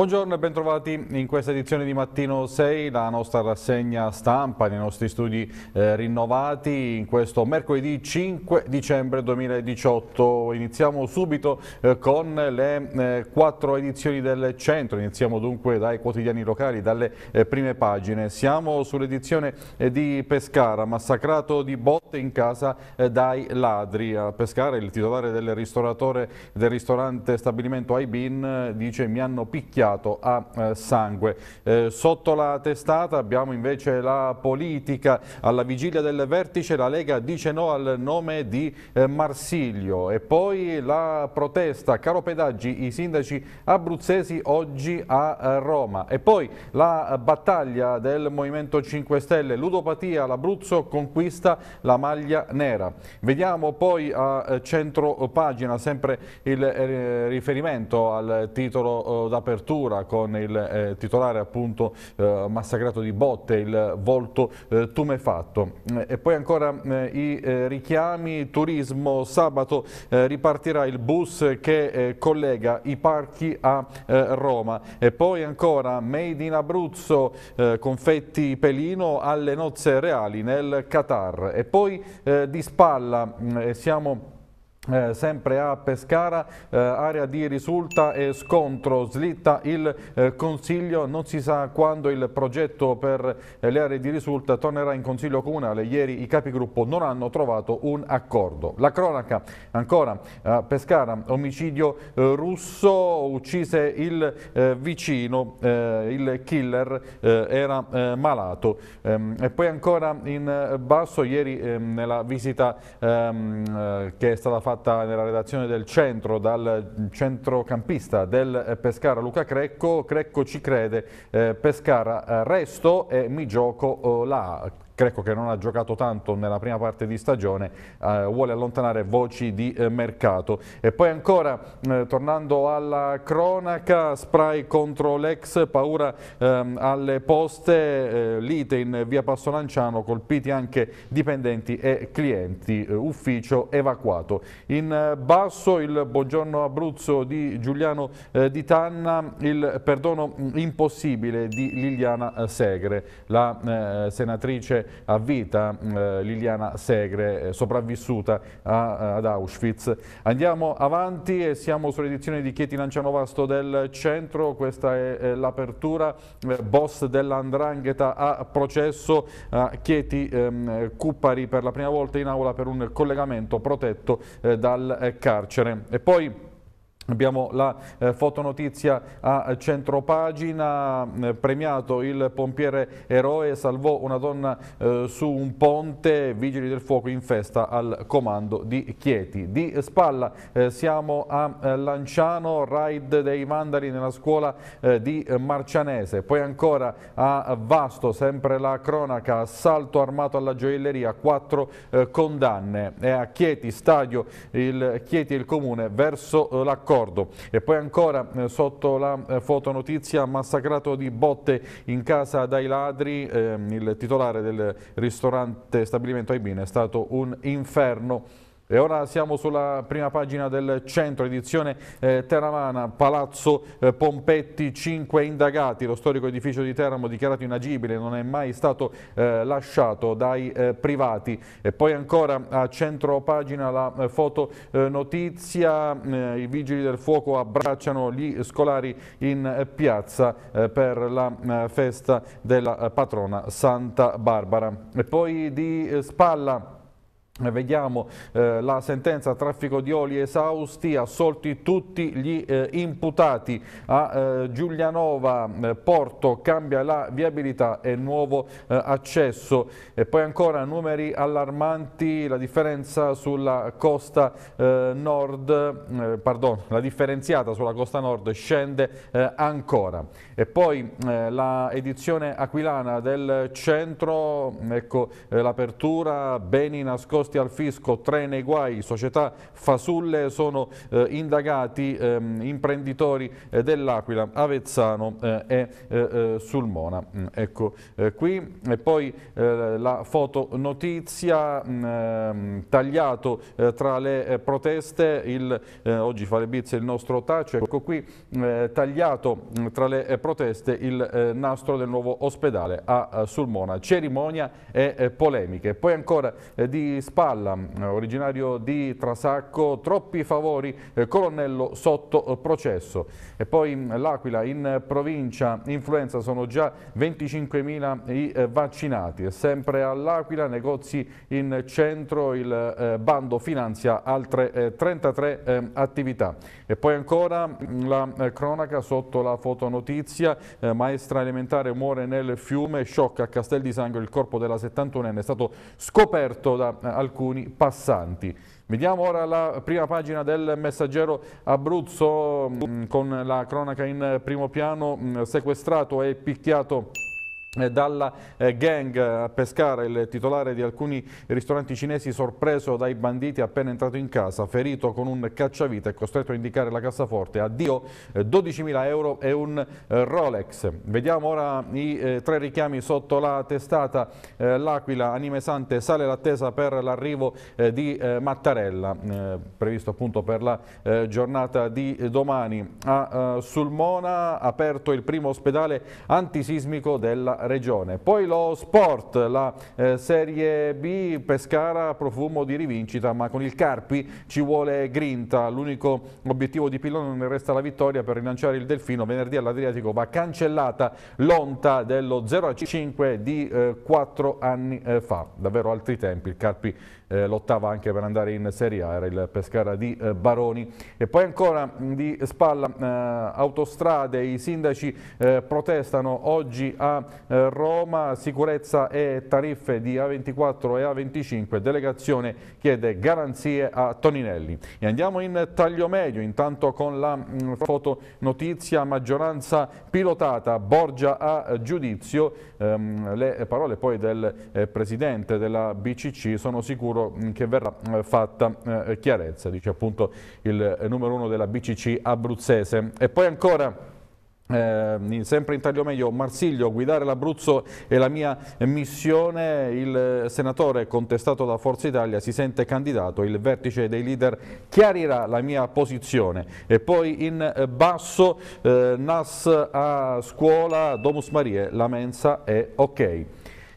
Buongiorno e bentrovati in questa edizione di Mattino 6, la nostra rassegna stampa nei nostri studi eh, rinnovati in questo mercoledì 5 dicembre 2018. Iniziamo subito eh, con le eh, quattro edizioni del centro, iniziamo dunque dai quotidiani locali, dalle eh, prime pagine. Siamo sull'edizione eh, di Pescara, massacrato di botte in casa eh, dai ladri. A Pescara il titolare del, ristoratore del ristorante stabilimento Aibin dice mi hanno picchiato pagato a eh, sangue. Eh, sotto la testata abbiamo invece la politica. Alla vigilia del vertice la Lega dice no al nome di eh, Marsiglio. E poi la protesta, caro Pedaggi, i sindaci abruzzesi oggi a Roma. E poi la battaglia del Movimento 5 Stelle, ludopatia, l'Abruzzo conquista la maglia nera. Vediamo poi a centro pagina sempre il riferimento al titolo d'apertura l'apertura con il eh, titolare appunto eh, massacrato di botte, il volto eh, tumefatto. Eh, e poi ancora eh, i eh, richiami, turismo, sabato ripartirà il bus che collega i parchi a Roma. E poi ancora Made in Abruzzo, confetti Pelino alle nozze reali nel Qatar. E poi di spalla mm, siamo eh, sempre a Pescara, eh, area di risulta e scontro, slitta il eh, Consiglio, non si sa quando il progetto per eh, le aree di risulta tornerà in Consiglio Comunale, ieri i capigruppo non hanno trovato un accordo. La cronaca ancora a Pescara, omicidio eh, russo, uccise il eh, vicino, il killer era malato. Ehm, e poi ancora in basso, ieri ehm, nella visita ehm, che è stata fatta fatta nella redazione del centro dal centrocampista del eh, Pescara Luca Crecco, Crecco ci crede, eh, Pescara eh, resto e mi gioco oh, la Greco che non ha giocato tanto nella prima parte di stagione eh, vuole allontanare voci di eh, mercato. E poi ancora, eh, tornando alla cronaca, spray contro l'ex, paura ehm, alle poste, eh, lite in via Passo Lanciano, colpiti anche dipendenti e clienti, eh, ufficio evacuato. In eh, basso il buongiorno Abruzzo di Giuliano Di Tanna, il perdono mm, impossibile di Liliana Segre, la senatrice a vita mm, eh, Liliana Segre, eh, sopravvissuta a, eh, ad Auschwitz. Andiamo avanti e siamo sull'edizione di Chieti Lancianovasto del Centro, questa è l'apertura, boss dell'Andrangheta a processo a Chieti ehm, Cuppari per la prima volta in aula per un collegamento protetto eh, dal carcere. E poi Abbiamo la eh, fotonotizia a centropagina, eh, premiato il pompiere eroe, salvò una donna eh, su un ponte, vigili del fuoco in festa al comando di Chieti. Di spalla eh, siamo a eh, Lanciano, raid dei Mandari nella scuola eh, di Marcianese, poi ancora a Vasto, sempre la cronaca, assalto armato alla gioielleria, quattro condanne, e a Chieti, stadio, il Chieti e il comune verso l'accordo ricordo. E poi ancora eh, sotto la eh, fotonotizia massacrato di botte in casa dai ladri, ehm, il titolare del ristorante stabilimento Aibine è stato un inferno e ora siamo sulla prima pagina del centro, edizione eh, Teramana, Palazzo eh, Pompetti, 5 indagati. Lo storico edificio di Teramo dichiarato inagibile, non è mai stato eh, lasciato dai eh, privati. E poi ancora a centro pagina la eh, fotonotizia, eh, i vigili del fuoco abbracciano gli scolari in piazza per la festa della patrona Santa Barbara. E poi di spalla Vediamo eh, la sentenza traffico di oli esausti, assolti tutti gli eh, imputati a eh, Giulianova, eh, Porto cambia la viabilità e nuovo eh, accesso e poi ancora numeri allarmanti, la differenza sulla costa eh, nord, pardon, la differenziata sulla costa nord scende ancora e poi la edizione aquilana del centro, ecco l'apertura, beni nascosti preposti al fisco, tre nei guai, società fasulle, sono eh, indagati ehm, imprenditori eh, dell'Aquila, Avezzano eh, e eh, eh, Sulmona. Mm, ecco qui e poi la fotonotizia mh, mm, ehm, tagliato tra le proteste, il, oggi fa le bizze il nostro Taccio, ecco qui tagliato mm, tra le proteste il nastro del nuovo ospedale a Sulmona, cerimonia e polemiche. Poi ancora di Spagna Palla, eh, originario di Trasacco, troppi favori, eh, colonnello sotto eh, processo. E poi mm, l'Aquila in provincia, influenza sono già 25.000 i vaccinati. E sempre all'Aquila, negozi in centro, il bando finanzia altre 33 attività. E poi ancora mm, la cronaca sotto la fotonotizia, maestra elementare muore nel fiume, sciocca a Castel di Sangro, il corpo della 71enne è stato scoperto da alcuni alcuni passanti. Vediamo ora la prima pagina del messaggero Abruzzo mm, con la cronaca in primo piano, mm, sequestrato e picchiato eh, dalla eh, gang a Pescara, il titolare di alcuni ristoranti cinesi sorpreso dai banditi appena entrato in casa, ferito con un cacciavite e costretto a indicare la cassaforte. Addio 12.000 eh, euro e un Rolex. Vediamo ora i tre richiami sotto la testata. L'Aquila, Anime Sante, sale l'attesa per l'arrivo di Mattarella, previsto appunto per la giornata di domani. A Sulmona aperto il primo ospedale antisismico della regione. Poi lo sport, la eh, Serie B, Pescara profumo di rivincita, ma con il Carpi ci vuole grinta. L'unico obiettivo di Pilone non resta la vittoria per rilanciare il Delfino. Venerdì all'Adriatico va cancellata l'onta dello 0 a 5 di eh, 4 anni eh, fa. Davvero altri tempi, il Carpi eh, lottava anche per andare in Serie A, era il Pescara di eh, Baroni. E poi ancora di spalla eh, autostrade, i sindaci eh, protestano oggi a eh, Roma, sicurezza e tariffe di A24 e A25, delegazione chiede garanzie a Toninelli. E andiamo in taglio medio, intanto con la mh, fotonotizia maggioranza pilotata, Borgia a giudizio, ehm, le parole poi del eh, presidente della BCC sono sicuro lavoro mm, che verrà eh, fatta eh, chiarezza, dice appunto il eh, numero uno della BCC abruzzese. E poi ancora... Eh, sempre in taglio meglio, Marsiglio, guidare l'Abruzzo è la mia missione, il senatore contestato da Forza Italia si sente candidato, il vertice dei leader chiarirà la mia posizione e poi in basso eh, Nas a scuola, Domus Marie, la mensa è ok.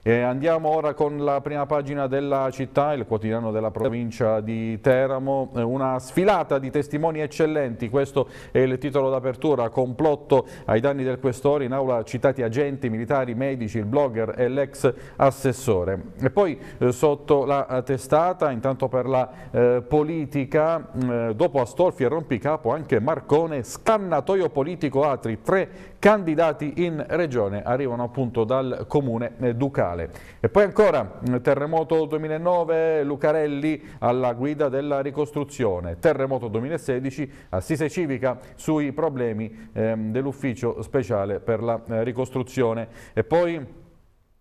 E andiamo ora con la prima pagina della città, il quotidiano della provincia di Teramo, eh, una sfilata di testimoni eccellenti, questo è il titolo d'apertura, complotto ai danni del questore, in aula citati agenti, militari, medici, il blogger e l'ex assessore. E poi eh, sotto la testata, intanto per la eh, politica, mm, eh, dopo Astolfi e Rompicapo anche Marcone, scannatoio politico Atri, tre candidati in regione arrivano appunto dal comune eh, Ducale. E poi ancora mm, terremoto 2009, Lucarelli alla guida della ricostruzione, terremoto 2016, assise civica sui problemi ehm, dell'ufficio speciale per la eh, ricostruzione. E poi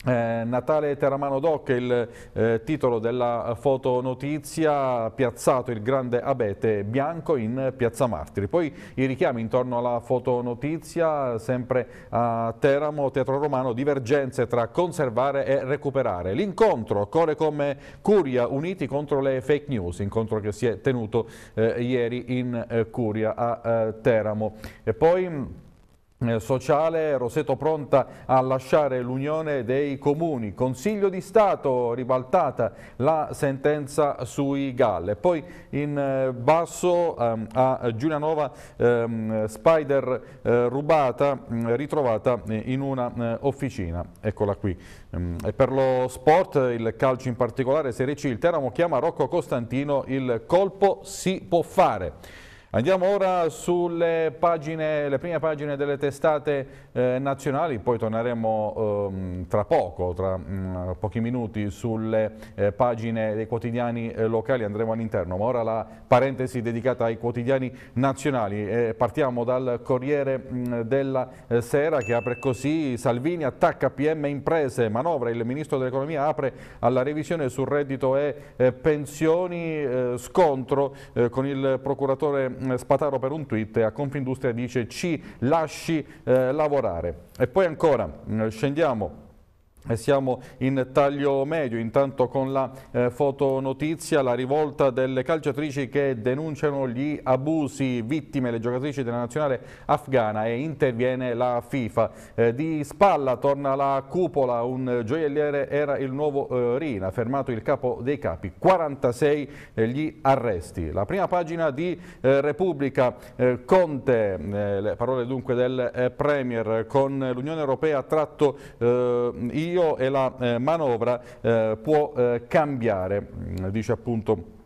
eh, Natale Terramano Doc è il eh, titolo della fotonotizia, piazzato il grande abete bianco in Piazza Martiri. Poi i richiami intorno alla fotonotizia, sempre a Teramo, Teatro Romano, divergenze tra conservare e recuperare. L'incontro, Core come Curia, uniti contro le fake news, incontro che si è tenuto eh, ieri in eh, Curia a eh, Teramo. E poi... Eh, sociale, Roseto pronta a lasciare l'Unione dei Comuni. Consiglio di Stato, ribaltata la sentenza sui GAL. Poi in eh, basso ehm, a Giulianova ehm, Spider eh, rubata, mm, ritrovata in una officina. Eccola qui. Mm, e per lo sport, il calcio in particolare, Serie C, il Teramo chiama Rocco Costantino, il colpo si può fare. Andiamo ora sulle pagine, le prime pagine delle testate eh, nazionali, poi torneremo ehm, tra poco, tra mh, mm, pochi minuti, sulle eh, pagine dei quotidiani eh, locali, andremo all'interno, ma ora la parentesi dedicata ai quotidiani nazionali. partiamo dal Corriere mh, mm, della eh, Sera che apre così, Salvini attacca PM imprese, manovra, il Ministro dell'Economia apre alla revisione sul reddito e eh, pensioni, eh, scontro con il procuratore mm, eh, Spataro per un tweet e a Confindustria dice ci lasci eh, lavorare. E poi ancora eh, scendiamo siamo in taglio medio, intanto con la eh, fotonotizia, la rivolta delle calciatrici che denunciano gli abusi vittime le giocatrici della nazionale afghana e interviene la FIFA. Eh, di spalla torna la cupola, un gioielliere era il nuovo eh, Rina, fermato il capo dei capi, 46 eh, gli arresti. La prima pagina di eh, Repubblica, eh, Conte, le parole dunque del Premier, con l'Unione Europea tratto i io e la eh, manovra eh, può eh, cambiare, mm, dice appunto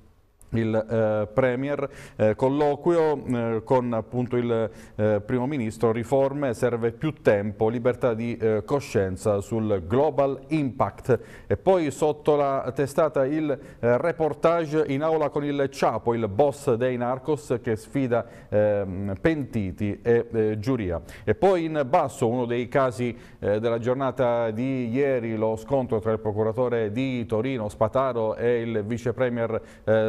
il eh, Premier, eh, colloquio eh, con appunto il eh, Primo Ministro, riforme, serve più tempo, libertà di eh, coscienza sul Global Impact e poi sotto la testata il eh, reportage in aula con il Ciapo, il boss dei Narcos che sfida ehm, pentiti e giuria. E poi in basso uno dei casi della giornata di ieri, lo scontro tra il procuratore di Torino Spataro e il vice Premier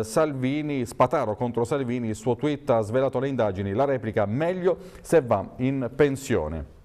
Salvini Salvini, Spataro contro Salvini, il suo tweet ha svelato le indagini, la replica meglio se va in pensione.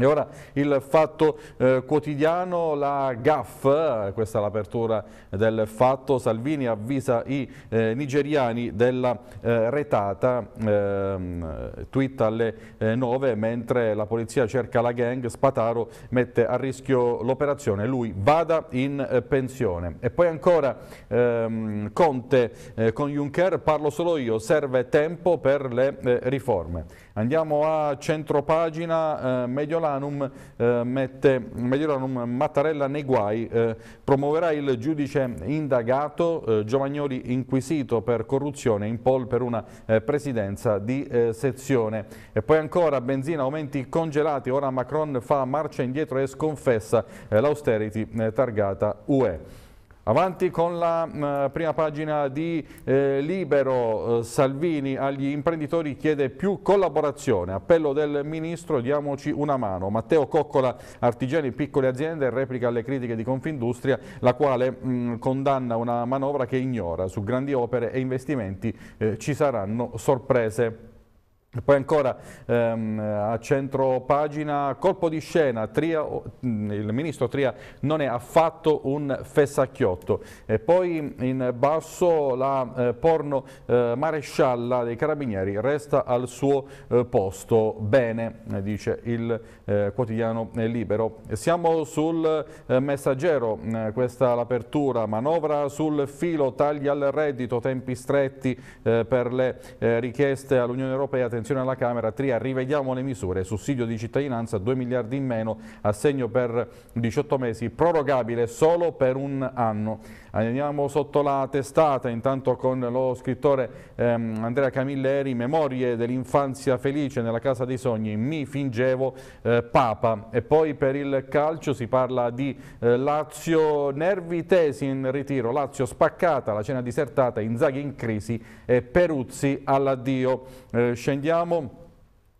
E ora il fatto eh, quotidiano, la GAF, questa è l'apertura del fatto, Salvini avvisa i eh, nigeriani della eh, retata, ehm, tweet alle 9, eh, mentre la polizia cerca la gang, Spataro mette a rischio l'operazione, lui vada in eh, pensione. E poi ancora ehm, Conte eh, con Juncker, parlo solo io, serve tempo per le riforme. Andiamo a centropagina, eh, Mediolanum, eh, mette, Mediolanum Mattarella nei guai, eh, promuoverà il giudice indagato eh, Giovagnoli inquisito per corruzione in poll per una eh, presidenza di eh, sezione. E poi ancora benzina, aumenti congelati, ora Macron fa marcia indietro e sconfessa l'austerity targata UE. Avanti con la mh, mm, prima pagina di eh, Libero, eh, Salvini agli imprenditori chiede più collaborazione, appello del Ministro diamoci una mano. Matteo Coccola, artigiani, piccole aziende, replica alle critiche di Confindustria, la quale mh, mm, condanna una manovra che ignora su grandi opere e investimenti eh, ci saranno sorprese. Poi ancora ehm, a centro pagina, colpo di scena, Tria, il ministro Tria non è affatto un fessacchiotto. E poi in basso la eh, porno eh, marescialla dei carabinieri resta al suo eh, posto. Bene, dice il eh, quotidiano libero. Siamo sul eh, messaggero, mm, questa è l'apertura, manovra sul filo, tagli al reddito, tempi stretti eh, per le richieste all'Unione Europea, attenzione Comunicazione alla Camera, Tria, rivediamo le misure, sussidio di cittadinanza 2 miliardi in meno, assegno per 18 mesi, prorogabile solo per un anno. Andiamo sotto la testata intanto con lo scrittore ehm, Andrea Camilleri, Memorie dell'infanzia felice nella casa dei sogni, mi fingevo eh, papa. E poi per il calcio si parla di eh, Lazio nervi tesi in ritiro, Lazio spaccata, la cena disertata, Inzaghi in crisi e Peruzzi all'addio. Eh, scendiamo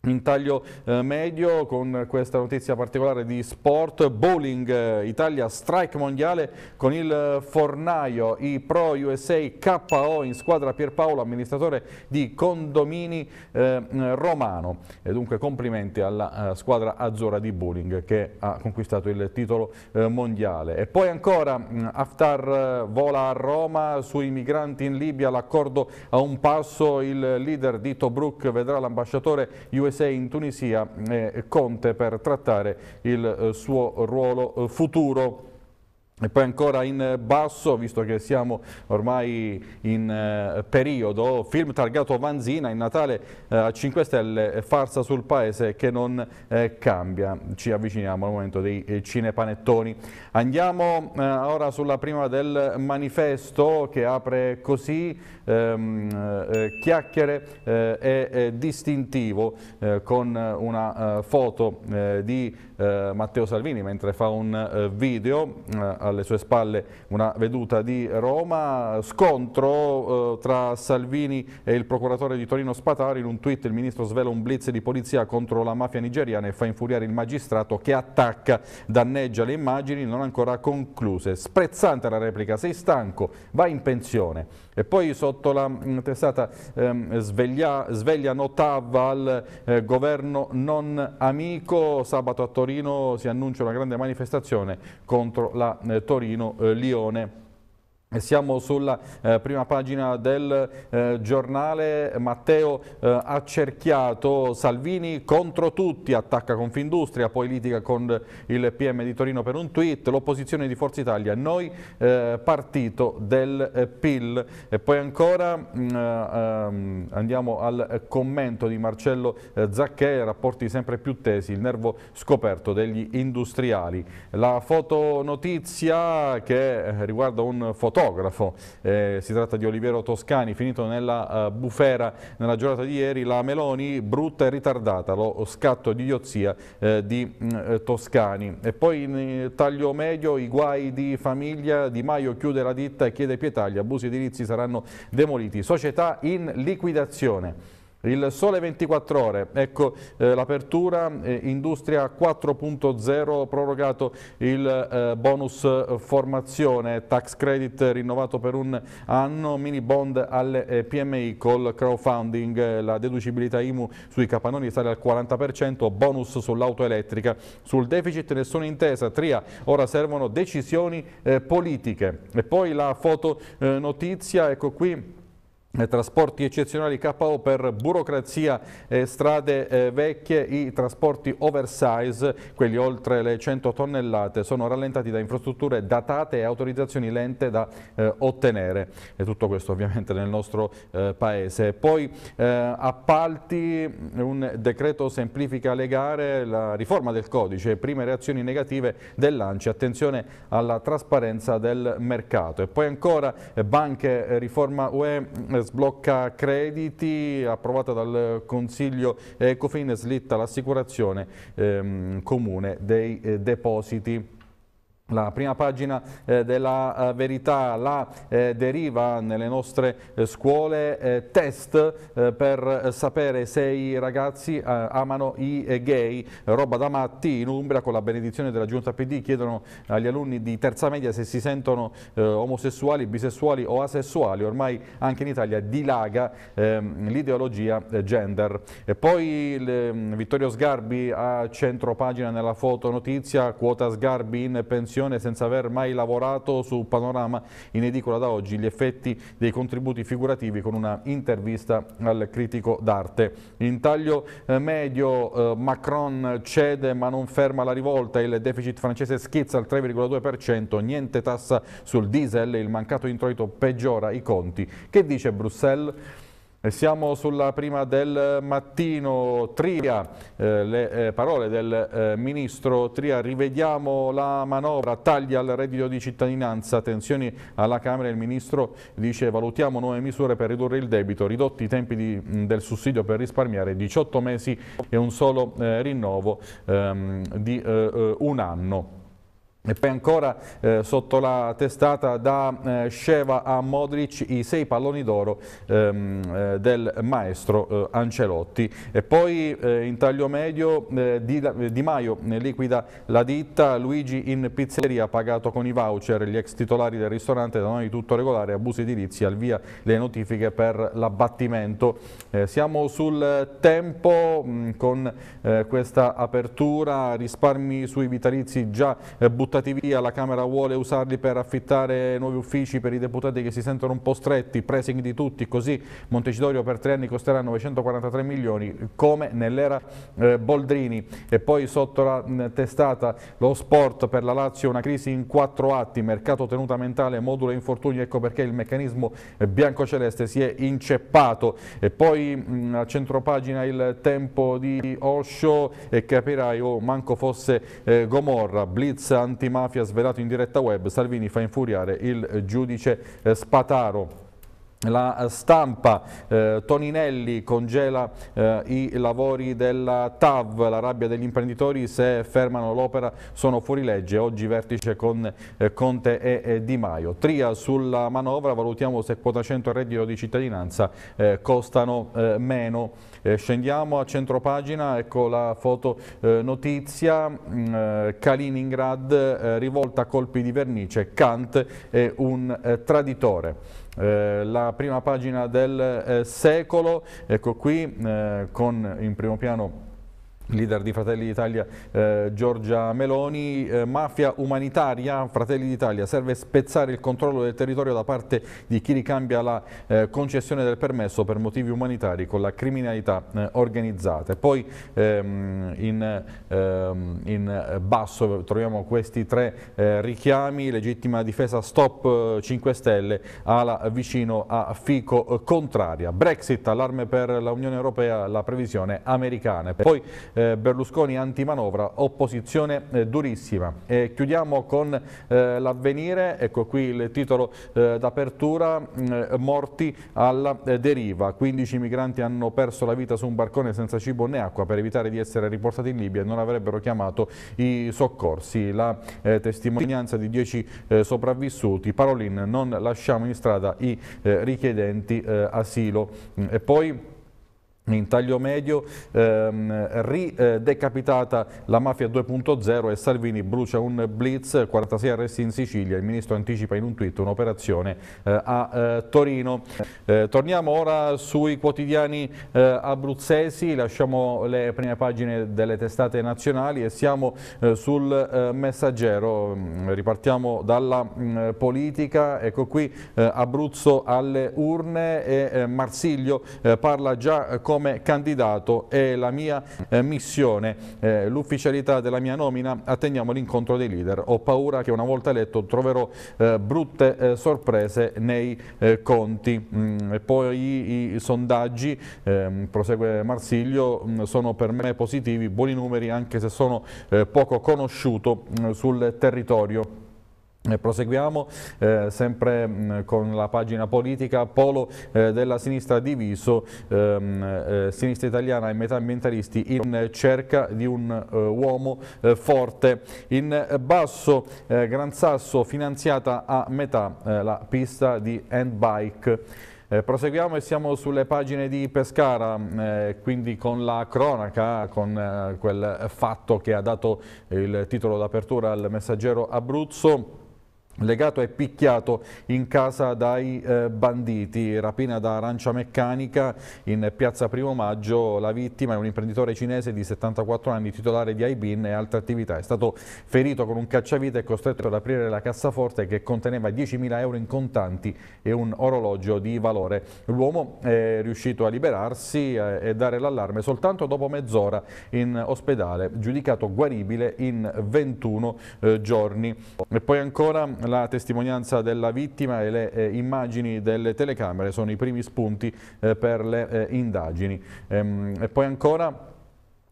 in taglio eh, medio con questa notizia particolare di sport, bowling eh, Italia strike mondiale con il eh, Fornaio, i Pro USA KO in squadra Pierpaolo, amministratore di condomini eh, eh romano. E dunque complimenti alla eh, squadra azzurra di bowling che ha conquistato il titolo mondiale. E poi ancora mm, Haftar vola a Roma sui migranti in Libia, l'accordo a un passo, il leader di Tobruk vedrà l'ambasciatore USA dove sei in Tunisia eh, Conte per trattare il eh, suo ruolo eh, futuro. E poi ancora in basso, visto che siamo ormai in eh, periodo, film targato Vanzina in Natale eh, a eh, 5 Stelle, farsa sul paese che non eh, cambia. Ci avviciniamo al momento dei eh, cinepanettoni. Andiamo eh, ora sulla prima del manifesto che apre così, ehm, chiacchiere e distintivo con una foto di eh, Matteo Salvini mentre fa un eh, video, eh, alle sue spalle una veduta di Roma, scontro eh, tra Salvini e il procuratore di Torino Spatari in un tweet il ministro svela un blitz di polizia contro la mafia nigeriana e fa infuriare il magistrato che attacca, danneggia le immagini non ancora concluse, sprezzante la replica, sei stanco, vai in pensione. E poi sotto la mm, testata ehm, sveglia, sveglia nottava al eh, governo non amico, sabato a Torino si annuncia una grande manifestazione contro la eh, Torino-Lione. Eh, siamo sulla eh, prima pagina del eh, giornale, Matteo eh, cerchiato Salvini contro tutti, attacca Confindustria, poi litiga con il PM di Torino per un tweet, l'opposizione di Forza Italia, noi eh, partito del eh, PIL. E poi ancora mh, mm, eh, ehm, andiamo al commento di Marcello Zacchè, rapporti sempre più tesi, il nervo scoperto degli industriali. La fotonotizia che riguarda un fotografo fotografo. Eh, si tratta di Olivero Toscani, finito nella uh, bufera nella giornata di ieri. La Meloni brutta e ritardata, lo scatto di idiozia eh, di mh, mm, eh, Toscani. E poi in eh, taglio medio i guai di famiglia, Di Maio chiude la ditta e chiede pietà, gli abusi edilizi saranno demoliti. Società in liquidazione. Il sole 24 ore, ecco eh, l'apertura eh, Industria 4.0 prorogato il eh, bonus eh, formazione, tax credit rinnovato per un anno, mini bond alle eh, PMI col crowdfunding, la deducibilità IMU sui capannoni sale al 40%, bonus sull'auto elettrica. Sul deficit nessuna intesa, Tria, ora servono decisioni eh, politiche. E poi la fotonotizia, ecco qui eh, trasporti eccezionali KO per burocrazia, e eh, strade eh, vecchie, i trasporti oversize, quelli oltre le 100 tonnellate, sono rallentati da infrastrutture datate e autorizzazioni lente da eh, ottenere. E tutto questo ovviamente nel nostro paese. Poi appalti, un decreto semplifica le gare, la riforma del codice, prime reazioni negative del lancio, attenzione alla trasparenza del mercato. E poi ancora banche, riforma UE sblocca crediti, approvata dal Consiglio Ecofin, slitta l'assicurazione ehm, comune dei eh, depositi. La prima pagina eh, della eh, verità la eh, deriva nelle nostre eh, scuole eh, test eh, per sapere se i ragazzi amano i gay, roba da matti in Umbria con la benedizione della giunta PD chiedono agli alunni di terza media se si sentono omosessuali, bisessuali o asessuali, ormai anche in Italia dilaga ehm, l'ideologia gender. E poi le, ehm, Vittorio Sgarbi a centro pagina nella foto notizia, quota Sgarbi in pensione posizione senza aver mai lavorato su Panorama in edicola da oggi gli effetti dei contributi figurativi con una intervista al critico d'arte. In taglio eh, medio eh, Macron cede ma non ferma la rivolta, il deficit francese schizza al 3,2%, niente tassa sul diesel, il mancato introito peggiora i conti. Che dice Bruxelles? Siamo sulla prima del mattino, Tria, eh, le eh, parole del eh, ministro Tria, rivediamo la manovra, tagli al reddito di cittadinanza, tensioni alla Camera, il ministro dice valutiamo nuove misure per ridurre il debito, ridotti i tempi di, mh, del sussidio per risparmiare 18 mesi e un solo eh, rinnovo ehm, di eh, eh, un anno. E poi ancora eh, sotto la testata da eh, Sceva a Modric i sei palloni d'oro ehm, eh, del maestro eh, Ancelotti. E poi eh, in taglio medio eh, di, di, Maio liquida la ditta, Luigi in pizzeria pagato con i voucher, gli ex titolari del ristorante da noi tutto regolare, abusi edilizi, al via le notifiche per l'abbattimento. siamo sul tempo mh, mm, con questa apertura, risparmi sui vitalizi già buttati buttati via, la Camera vuole usarli per affittare nuovi uffici per i deputati che si sentono un po' stretti, pressing di tutti, così Montecitorio per tre anni costerà 943 milioni, come nell'era eh, Boldrini. E poi sotto la mh, testata lo sport per la Lazio, una crisi in quattro atti, mercato tenuta mentale, modulo infortuni, ecco perché il meccanismo eh, bianco-celeste si è inceppato. E poi mh, a centropagina il tempo di Osho e capirai, oh, manco fosse eh, Gomorra, Blitz, Antonio, antimafia svelato in diretta web, Salvini fa infuriare il giudice eh, Spataro. La stampa, eh, Toninelli congela eh, i lavori della TAV, la rabbia degli imprenditori se fermano l'opera sono fuori legge, oggi vertice con eh, Conte e Di Maio. Tria sulla manovra, valutiamo se quota 100 e reddito di cittadinanza eh, costano eh, meno. Eh, scendiamo a centropagina, ecco la foto notizia, mm, Kaliningrad rivolta a colpi di vernice, Kant è un traditore. Eh, la prima pagina del eh, secolo, ecco qui eh, con in primo piano leader di Fratelli d'Italia eh, Giorgia Meloni, eh, mafia umanitaria, Fratelli d'Italia, serve spezzare il controllo del territorio da parte di chi ricambia la eh, concessione del permesso per motivi umanitari con la criminalità eh, organizzata. Poi ehm, in, ehm, in, basso troviamo questi tre eh, richiami, legittima difesa stop 5 eh, Stelle, ala vicino a Fico contraria, Brexit, allarme per l'Unione Europea, la previsione americana. Poi eh, Berlusconi antimanovra, opposizione eh, durissima. E chiudiamo con eh, l'avvenire, ecco qui il titolo eh, d'apertura, mm, morti alla eh, deriva, 15 migranti hanno perso la vita su un barcone senza cibo né acqua per evitare di essere riportati in Libia e non avrebbero chiamato i soccorsi. La eh, testimonianza di 10 sopravvissuti, Parolin non lasciamo in strada i richiedenti asilo. Mm, e poi in taglio medio, ehm, ridecapitata eh, la mafia 2.0 e Salvini brucia un blitz, 46 arresti in Sicilia, il ministro anticipa in un tweet un'operazione eh, a eh, Torino. Eh, torniamo ora sui quotidiani eh, abruzzesi, lasciamo le prime pagine delle testate nazionali e siamo eh, sul messaggero, mm, ripartiamo dalla mh, mm, politica, ecco qui Abruzzo alle urne e Marsiglio parla già con come candidato è la mia eh, missione, eh, l'ufficialità della mia nomina, atteniamo l'incontro dei leader. Ho paura che una volta eletto troverò eh, brutte eh, sorprese nei eh, conti. Mm, poi i, i sondaggi, ehm, prosegue Marsiglio, mh, mm, sono per me positivi, buoni numeri anche se sono eh, poco conosciuto mh, mm, sul territorio. Eh, proseguiamo eh, sempre mh, mm, con la pagina politica, polo eh, della sinistra diviso, ehm, eh, sinistra italiana e metà ambientalisti in cerca di un eh, uomo eh, forte. In basso Gran Sasso finanziata a metà la pista di handbike. Eh, proseguiamo e siamo sulle pagine di Pescara, mm, eh, quindi con la cronaca, con eh, quel fatto che ha dato il titolo d'apertura al messaggero Abruzzo legato e picchiato in casa dai eh, banditi, rapina da arancia meccanica in piazza Primo Maggio, la vittima è un imprenditore cinese di 74 anni titolare di Aibin e altre attività, è stato ferito con un cacciavite e costretto ad aprire la cassaforte che conteneva 10.000 euro in contanti e un orologio di valore. L'uomo è riuscito a liberarsi eh, e dare l'allarme soltanto dopo mezz'ora in ospedale, giudicato guaribile in 21 eh, giorni. E poi ancora la testimonianza della vittima e le eh, immagini delle telecamere sono i primi spunti eh, per le eh, indagini. Ehm, e poi ancora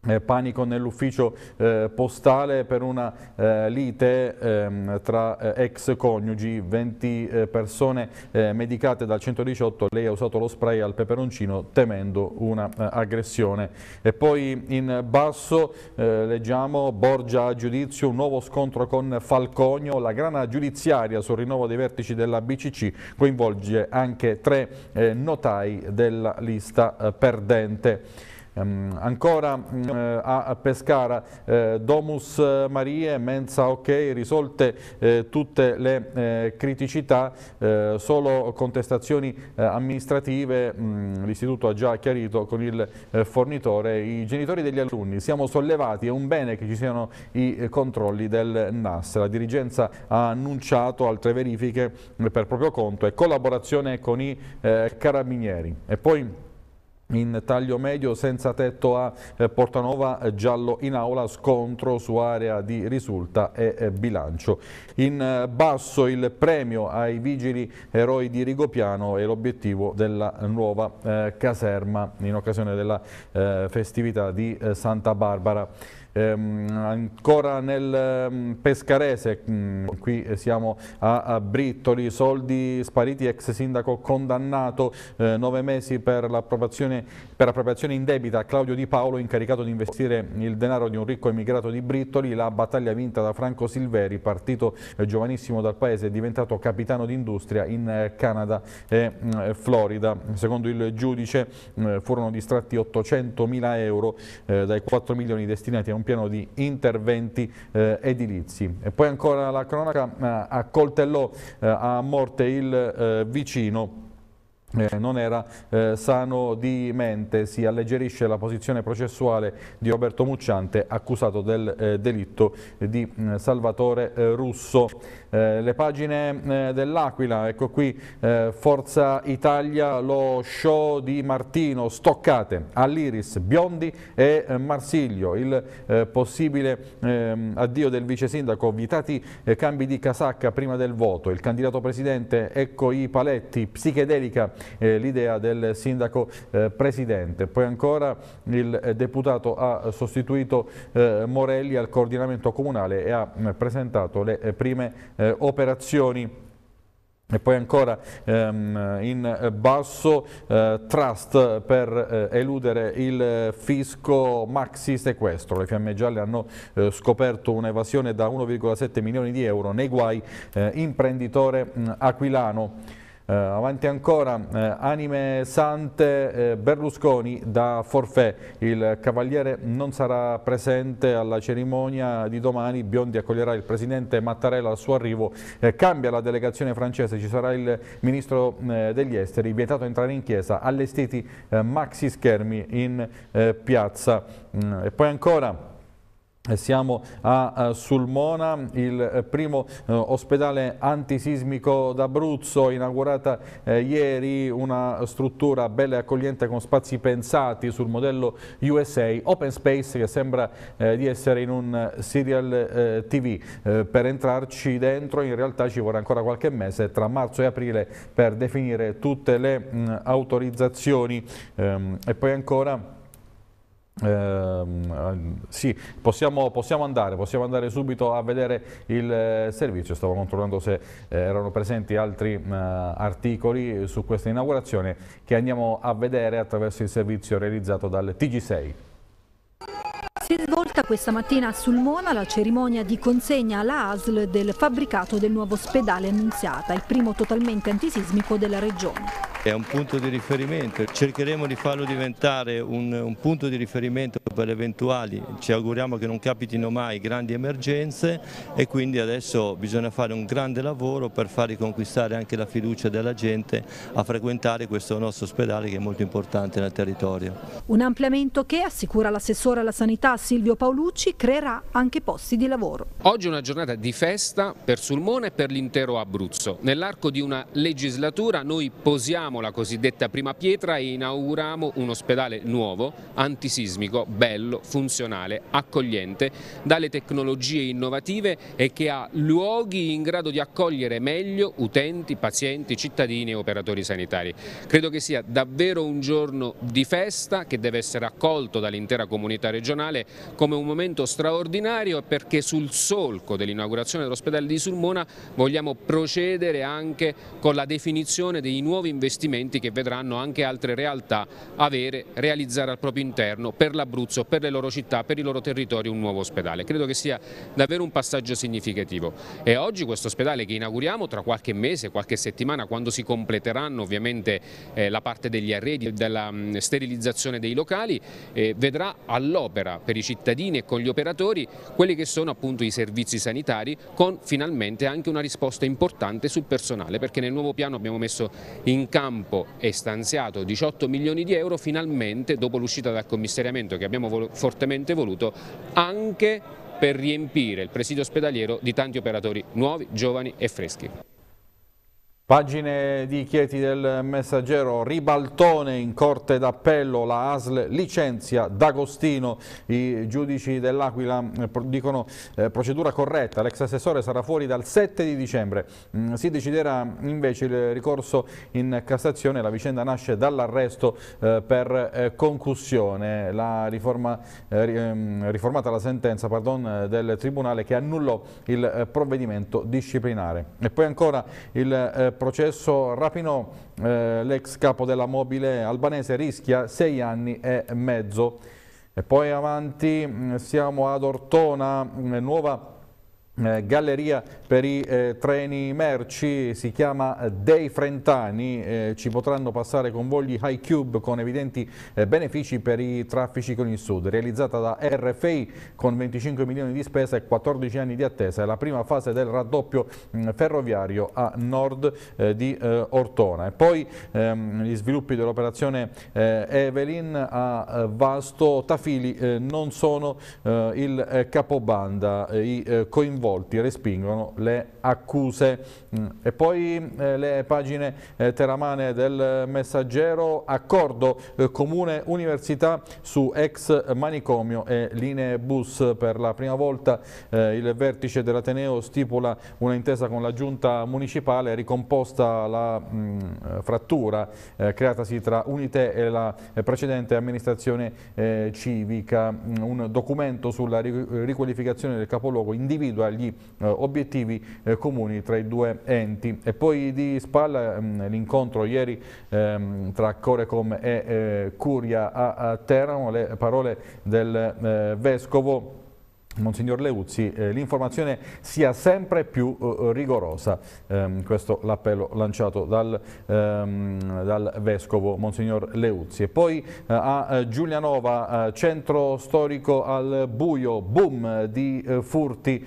eh, panico nell'ufficio eh, postale per una eh, lite ehm, tra eh, ex coniugi, 20 eh, persone eh, medicate dal 118, lei ha usato lo spray al peperoncino temendo un'aggressione. e poi in basso leggiamo Borgia a giudizio, un nuovo scontro con Falconio, la grana giudiziaria sul rinnovo dei vertici della BCC coinvolge anche tre notai della lista perdente. Um, ancora um, a Pescara, eh, Domus Marie, mensa ok, risolte eh, tutte le eh, criticità, eh, solo contestazioni eh, amministrative, um, l'istituto ha già chiarito con il fornitore, i genitori degli alunni, siamo sollevati, è un bene che ci siano i controlli del NAS, la dirigenza ha annunciato altre verifiche per proprio conto e collaborazione con i carabinieri. E poi in taglio medio senza tetto a eh, Portanova, eh, giallo in aula, scontro su area di risulta e eh, bilancio. In basso il premio ai vigili eroi di Rigopiano e l'obiettivo della nuova caserma in occasione della festività di Santa Barbara. Ehm, ancora nel ehm, Pescarese, mm, qui siamo a, Brittoli, soldi spariti, ex sindaco condannato, eh, nove mesi per appropriazione l'appropriazione indebita, Claudio Di Paolo incaricato di investire il denaro di un ricco emigrato di Brittoli, la battaglia vinta da Franco Silveri, partito eh, giovanissimo dal paese, diventato capitano d'industria in eh, Canada e mm, Florida. Secondo il giudice mm, furono distratti 800 mila euro dai 4 milioni destinati a un piano di interventi eh, edilizi. E poi ancora la cronaca, eh, a coltellò eh, a morte il eh, vicino eh, non era eh, sano di mente, si alleggerisce la posizione processuale di Roberto Mucciante accusato del eh, delitto di mm, Salvatore eh, Russo. Eh, le pagine eh, dell'Aquila, ecco qui Forza Italia, lo show di Martino, Stoccate, All'iris, Biondi e Marsiglio, il possibile ehm, addio del vice sindaco, vietati cambi di casacca prima del voto, il candidato presidente, ecco i paletti, psichedelica eh, l'idea del sindaco eh, presidente. Poi ancora il eh, deputato ha sostituito eh, Morelli al coordinamento comunale e ha eh, presentato le prime operazioni e poi ancora ehm, in basso eh, trust per eh, eludere il fisco maxi sequestro. Le fiamme gialle hanno eh, scoperto un'evasione da 1,7 milioni di euro nei guai imprenditore mh, aquilano. Eh, avanti ancora, eh, anime sante, eh, Berlusconi da forfè, il Cavaliere non sarà presente alla cerimonia di domani, Biondi accoglierà il Presidente Mattarella al suo arrivo, eh, cambia la delegazione francese, ci sarà il Ministro eh, degli Esteri, vietato entrare in chiesa, allestiti eh, maxi schermi in piazza. Mm, e poi ancora... Siamo a Sulmona, il eh, primo eh, ospedale antisismico d'Abruzzo, inaugurata eh, ieri una struttura bella e accogliente con spazi pensati sul modello USA, Open Space che sembra di essere in un serial TV. Per entrarci dentro in realtà ci vorrà ancora qualche mese, tra marzo e aprile, per definire tutte le mm, autorizzazioni ehm, e poi ancora eh, sì, possiamo, possiamo, andare, possiamo, andare, subito a vedere il eh, servizio, stavo controllando se eh, erano presenti altri eh, articoli su questa inaugurazione che andiamo a vedere attraverso il servizio realizzato dal TG6. Si è svolta questa mattina a Sulmona la cerimonia di consegna alla ASL del fabbricato del nuovo ospedale Annunziata, il primo totalmente antisismico della regione. È un punto di riferimento, cercheremo di farlo diventare un, un punto di riferimento per eventuali, ci auguriamo che non capitino mai grandi emergenze e quindi adesso bisogna fare un grande lavoro per far riconquistare anche la fiducia della gente a frequentare questo nostro ospedale che è molto importante nel territorio. Un ampliamento che, assicura l'assessore alla sanità Silvio Paolucci, creerà anche posti di lavoro. Oggi è una giornata di festa per Sulmone e per l'intero Abruzzo. Nell'arco di una legislatura noi posiamo Mettiamo la cosiddetta prima pietra e inauguriamo un ospedale nuovo, antisismico, bello, funzionale, accogliente, dalle tecnologie innovative e che ha luoghi in grado di accogliere meglio utenti, pazienti, cittadini e operatori sanitari. Credo che sia davvero un giorno di festa che deve essere accolto dall'intera comunità regionale come un momento straordinario perché sul solco dell'inaugurazione dell'ospedale di Sulmona vogliamo procedere anche con la definizione dei nuovi investimenti investimenti che vedranno anche altre realtà avere, realizzare al proprio interno per l'Abruzzo, per le loro città, per i loro territori un nuovo ospedale. Credo che sia davvero un passaggio significativo e oggi questo ospedale che inauguriamo tra qualche mese, qualche settimana, quando si completeranno ovviamente eh, la parte degli arredi, e della mh, mm, sterilizzazione dei locali, eh, vedrà all'opera per i cittadini e con gli operatori quelli che sono appunto i servizi sanitari con finalmente anche una risposta importante sul personale perché nel nuovo piano abbiamo messo in campo campo è stanziato 18 milioni di euro, finalmente dopo l'uscita dal commissariamento che abbiamo vol fortemente voluto, anche per riempire il presidio ospedaliero di tanti operatori nuovi, giovani e freschi. Pagine di Chieti del Messaggero, ribaltone in corte d'appello, la ASL licenzia D'Agostino, i giudici dell'Aquila eh, dicono eh, procedura corretta, l'ex assessore sarà fuori dal 7 di dicembre, mm, si deciderà invece il ricorso in Cassazione, la vicenda nasce dall'arresto eh, per eh, concussione, la riforma, eh, ehm, riformata la sentenza pardon, del Tribunale che annullò il eh, provvedimento disciplinare. E poi ancora il processo Rapinò, eh, l'ex capo della mobile albanese, rischia sei anni e mezzo. E poi avanti mm, siamo ad Ortona, mm, nuova eh, galleria per i eh, treni merci, si chiama eh, Dei Frentani, eh, ci potranno passare convogli High Cube con evidenti eh, benefici per i traffici con il sud, realizzata da RFI con 25 milioni di spese e 14 anni di attesa, è la prima fase del raddoppio mh, mm, ferroviario a nord eh, di Ortona. E poi ehm, gli sviluppi dell'operazione Evelyn a Vasto Tafili non sono il capobanda, i coinvolti volti respingono le accuse e poi eh, le pagine eh, teramane del messaggero, accordo eh, comune università su ex manicomio e linee bus. Per la prima volta il vertice dell'Ateneo stipula un'intesa con la giunta municipale, ricomposta la mm, frattura creatasi tra Unite e la precedente amministrazione civica. Mm, un documento sulla riqualificazione del capoluogo individua gli obiettivi comuni tra i due enti. E poi di spalla ehm, l'incontro ieri ehm, tra Corecom e eh, Curia a Teramo, le parole del eh, Vescovo Monsignor Leuzzi, eh, l'informazione sia sempre più eh, rigorosa, eh, questo l'appello lanciato dal, ehm, dal, Vescovo Monsignor Leuzzi. E poi eh, a eh, Giulianova, eh, centro storico al buio, boom di furti,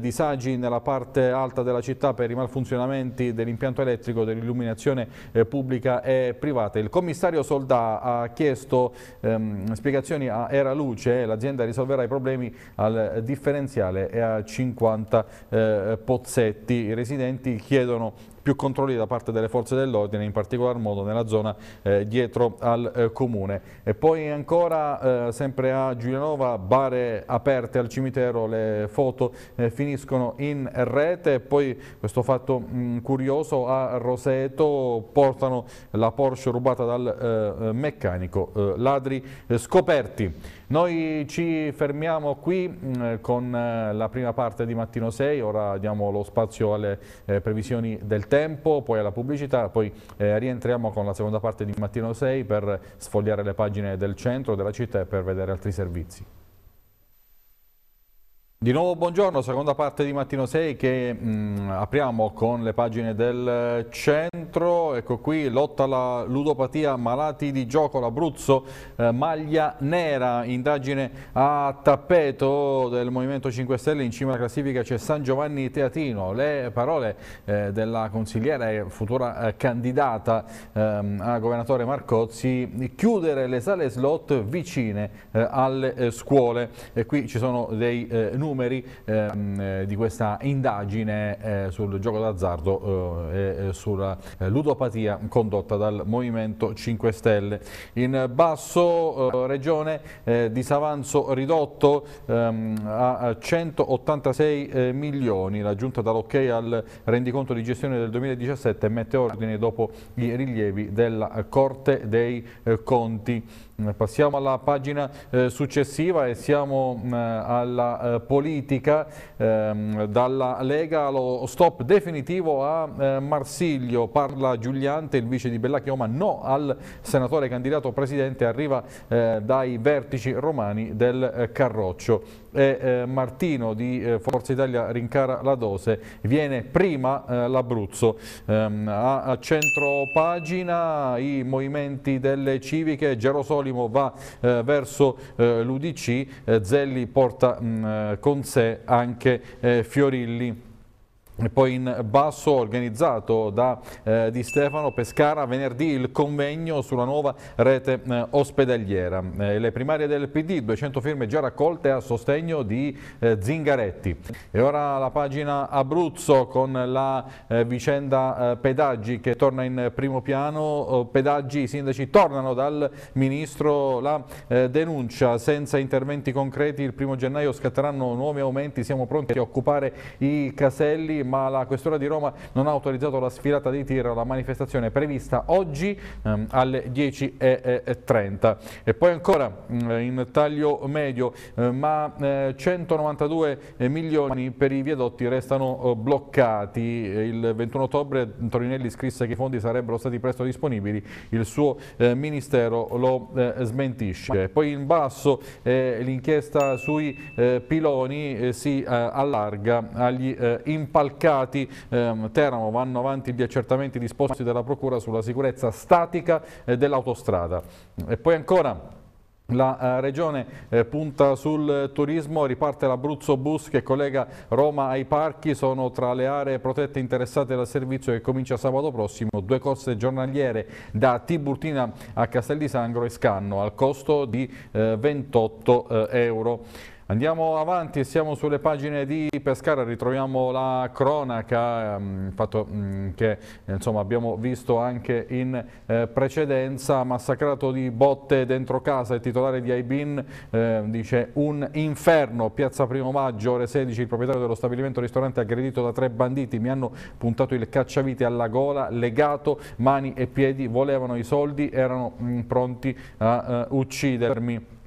disagi nella parte alta della città per i malfunzionamenti dell'impianto elettrico, dell'illuminazione pubblica e privata. Il commissario Soldà ha chiesto ehm, spiegazioni a Era Luce, l'azienda risolverà i problemi al differenziale è a 50 eh, pozzetti. I residenti chiedono più controlli da parte delle forze dell'ordine, in particolar modo nella zona eh, dietro al eh, comune. E poi ancora, eh, sempre a Giulianova, bare aperte al cimitero, le foto eh, finiscono in rete, poi questo fatto mh, mm, curioso a Roseto portano la Porsche rubata dal eh, eh, meccanico, ladri scoperti. Noi ci fermiamo qui mm, con la prima parte di Mattino 6, ora diamo lo spazio alle previsioni del tempo tempo, poi alla pubblicità, poi eh, rientriamo con la seconda parte di Mattino 6 per sfogliare le pagine del centro della città e per vedere altri servizi. Di nuovo buongiorno, seconda parte di Mattino 6 che mh, mm, apriamo con le pagine del centro, ecco qui lotta alla ludopatia, malati di gioco, l'Abruzzo, eh, maglia nera, indagine a tappeto del Movimento 5 Stelle, in cima alla classifica c'è San Giovanni Teatino, le parole eh, della consigliera e futura eh, candidata ehm, a governatore Marcozzi, chiudere le sale slot vicine eh, alle eh, scuole e qui ci sono dei eh, numeri numeri ehm, eh, di questa indagine eh, sul gioco d'azzardo eh, e sulla eh, ludopatia condotta dal Movimento 5 Stelle. In basso eh, regione disavanzo ridotto ehm, a 186 milioni, la giunta dà l'ok al rendiconto di gestione del 2017 e mette ordine dopo i rilievi della Corte dei Conti. Passiamo alla pagina eh, successiva e siamo mh, mm, alla eh, politica, ehm, dalla Lega allo stop definitivo a eh, Marsiglio, parla Giuliante, il vice di Bellachioma, no al senatore candidato presidente, arriva eh, dai vertici romani del eh, Carroccio e eh, Martino di eh, Forza Italia rincara la dose, viene prima eh, l'Abruzzo. Ehm, a, centro pagina i movimenti delle civiche, Gerosolimo va verso l'Udc, Zelli porta con sé anche Fiorilli. Poi in basso organizzato da eh, Di Stefano Pescara venerdì il convegno sulla nuova rete eh, ospedaliera. Eh, le primarie del PD, 200 firme già raccolte a sostegno di eh, Zingaretti. E ora la pagina Abruzzo con la eh, vicenda eh, pedaggi che torna in primo piano. Oh, pedaggi, i sindaci tornano dal ministro la denuncia. Senza interventi concreti il primo gennaio scatteranno nuovi aumenti, siamo pronti a occupare i caselli ma la Questura di Roma non ha autorizzato la sfilata di tir alla manifestazione prevista oggi ehm, alle 10.30. E poi ancora mm, in taglio medio, eh, ma eh, 192 eh, milioni per i viadotti restano eh, bloccati. Eh, il 21 ottobre Torinelli scrisse che i fondi sarebbero stati presto disponibili, il suo eh, ministero lo smentisce. Poi in basso l'inchiesta sui piloni si allarga agli impalcati Valcati. Ehm, Teramo vanno avanti gli accertamenti disposti dalla Procura sulla sicurezza statica eh, dell'autostrada. E poi ancora... La eh, regione eh, punta sul turismo, riparte l'Abruzzo Bus che collega Roma ai parchi, sono tra le aree protette interessate dal servizio che comincia sabato prossimo, due corse giornaliere da Tiburtina a Castel di Sangro e Scanno al costo di 28 euro. Andiamo avanti, siamo sulle pagine di Pescara, ritroviamo la cronaca, il ehm, fatto mm, che insomma, abbiamo visto anche in eh, precedenza, massacrato di botte dentro casa, il titolare di Aibin eh, dice un inferno, piazza primo maggio, ore 16, il proprietario dello stabilimento ristorante aggredito da tre banditi, mi hanno puntato il cacciavite alla gola, legato mani e piedi, volevano i soldi, erano mh, mm, pronti a uh, uccidermi.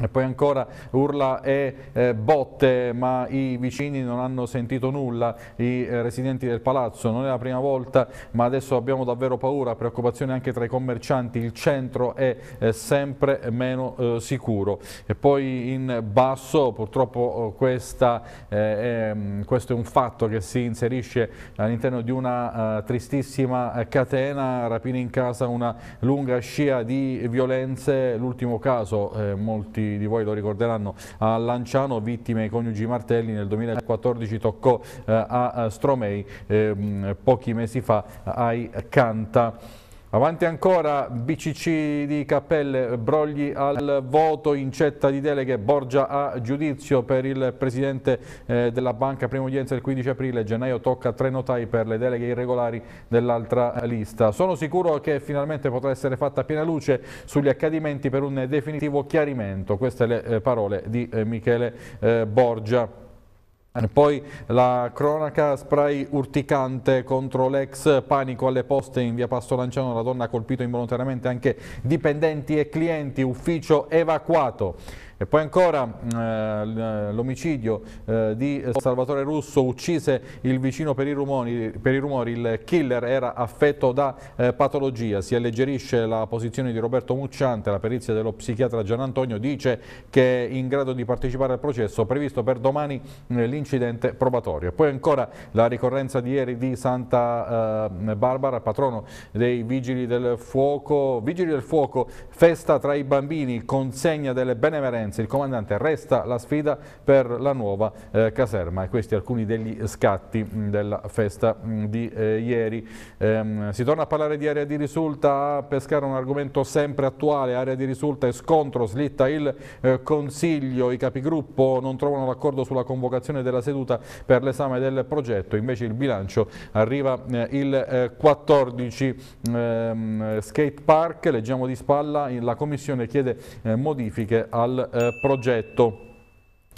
E poi ancora urla e eh, botte, ma i vicini non hanno sentito nulla, i eh, residenti del palazzo. Non è la prima volta, ma adesso abbiamo davvero paura, preoccupazione anche tra i commercianti. Il centro è eh, sempre meno eh, sicuro. E poi in basso, purtroppo eh, questa, eh, è, mm, questo è un fatto che si inserisce all'interno di una tristissima catena, rapine in casa, una lunga scia di violenze. L'ultimo caso, molti di voi lo ricorderanno, a Lanciano, vittime ai coniugi Martelli, nel 2014 toccò eh, a Stromei, ehm, pochi mesi fa ai Canta. Avanti ancora BCC di Cappelle, brogli al voto, incetta di deleghe, Borgia a giudizio per il presidente eh, della banca, prima udienza del 15 aprile, gennaio tocca a tre notai per le deleghe irregolari dell'altra lista. Sono sicuro che finalmente potrà essere fatta piena luce sugli accadimenti per un definitivo chiarimento, queste le eh, parole di eh, Michele eh, Borgia. Poi la cronaca spray urticante contro l'ex panico alle poste in via Passo Lanciano, la donna ha colpito involontariamente anche dipendenti e clienti, ufficio evacuato. E poi ancora eh, l'omicidio eh, di Salvatore Russo uccise il vicino per i rumori, per i rumori. il killer era affetto da eh, patologia, si alleggerisce la posizione di Roberto Mucciante, la perizia dello psichiatra Gian Antonio dice che è in grado di partecipare al processo previsto per domani eh, l'incidente probatorio. poi ancora la ricorrenza di ieri di Santa eh, Barbara, patrono dei Vigili del Fuoco, Vigili del Fuoco, festa tra i bambini, consegna delle benemerenze Firenze. Il comandante resta la sfida per la nuova eh, caserma e questi alcuni degli scatti mm, della festa mh, mm, di eh, ieri. Ehm, si torna a parlare di area di risulta a pescare un argomento sempre attuale, area di risulta e scontro, slitta il eh, Consiglio, i capigruppo non trovano l'accordo sulla convocazione della seduta per l'esame del progetto, invece il bilancio arriva eh, il 14 eh, ehm, skate park, leggiamo di spalla, la Commissione chiede eh, modifiche al eh, progetto.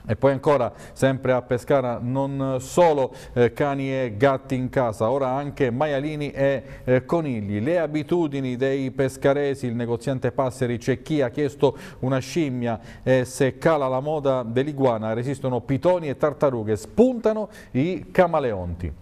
E poi ancora, sempre a Pescara, non solo eh, cani e gatti in casa, ora anche maialini e eh, conigli. Le abitudini dei pescaresi, il negoziante Passeri c'è chi ha chiesto una scimmia e se cala la moda dell'iguana resistono pitoni e tartarughe, spuntano i camaleonti.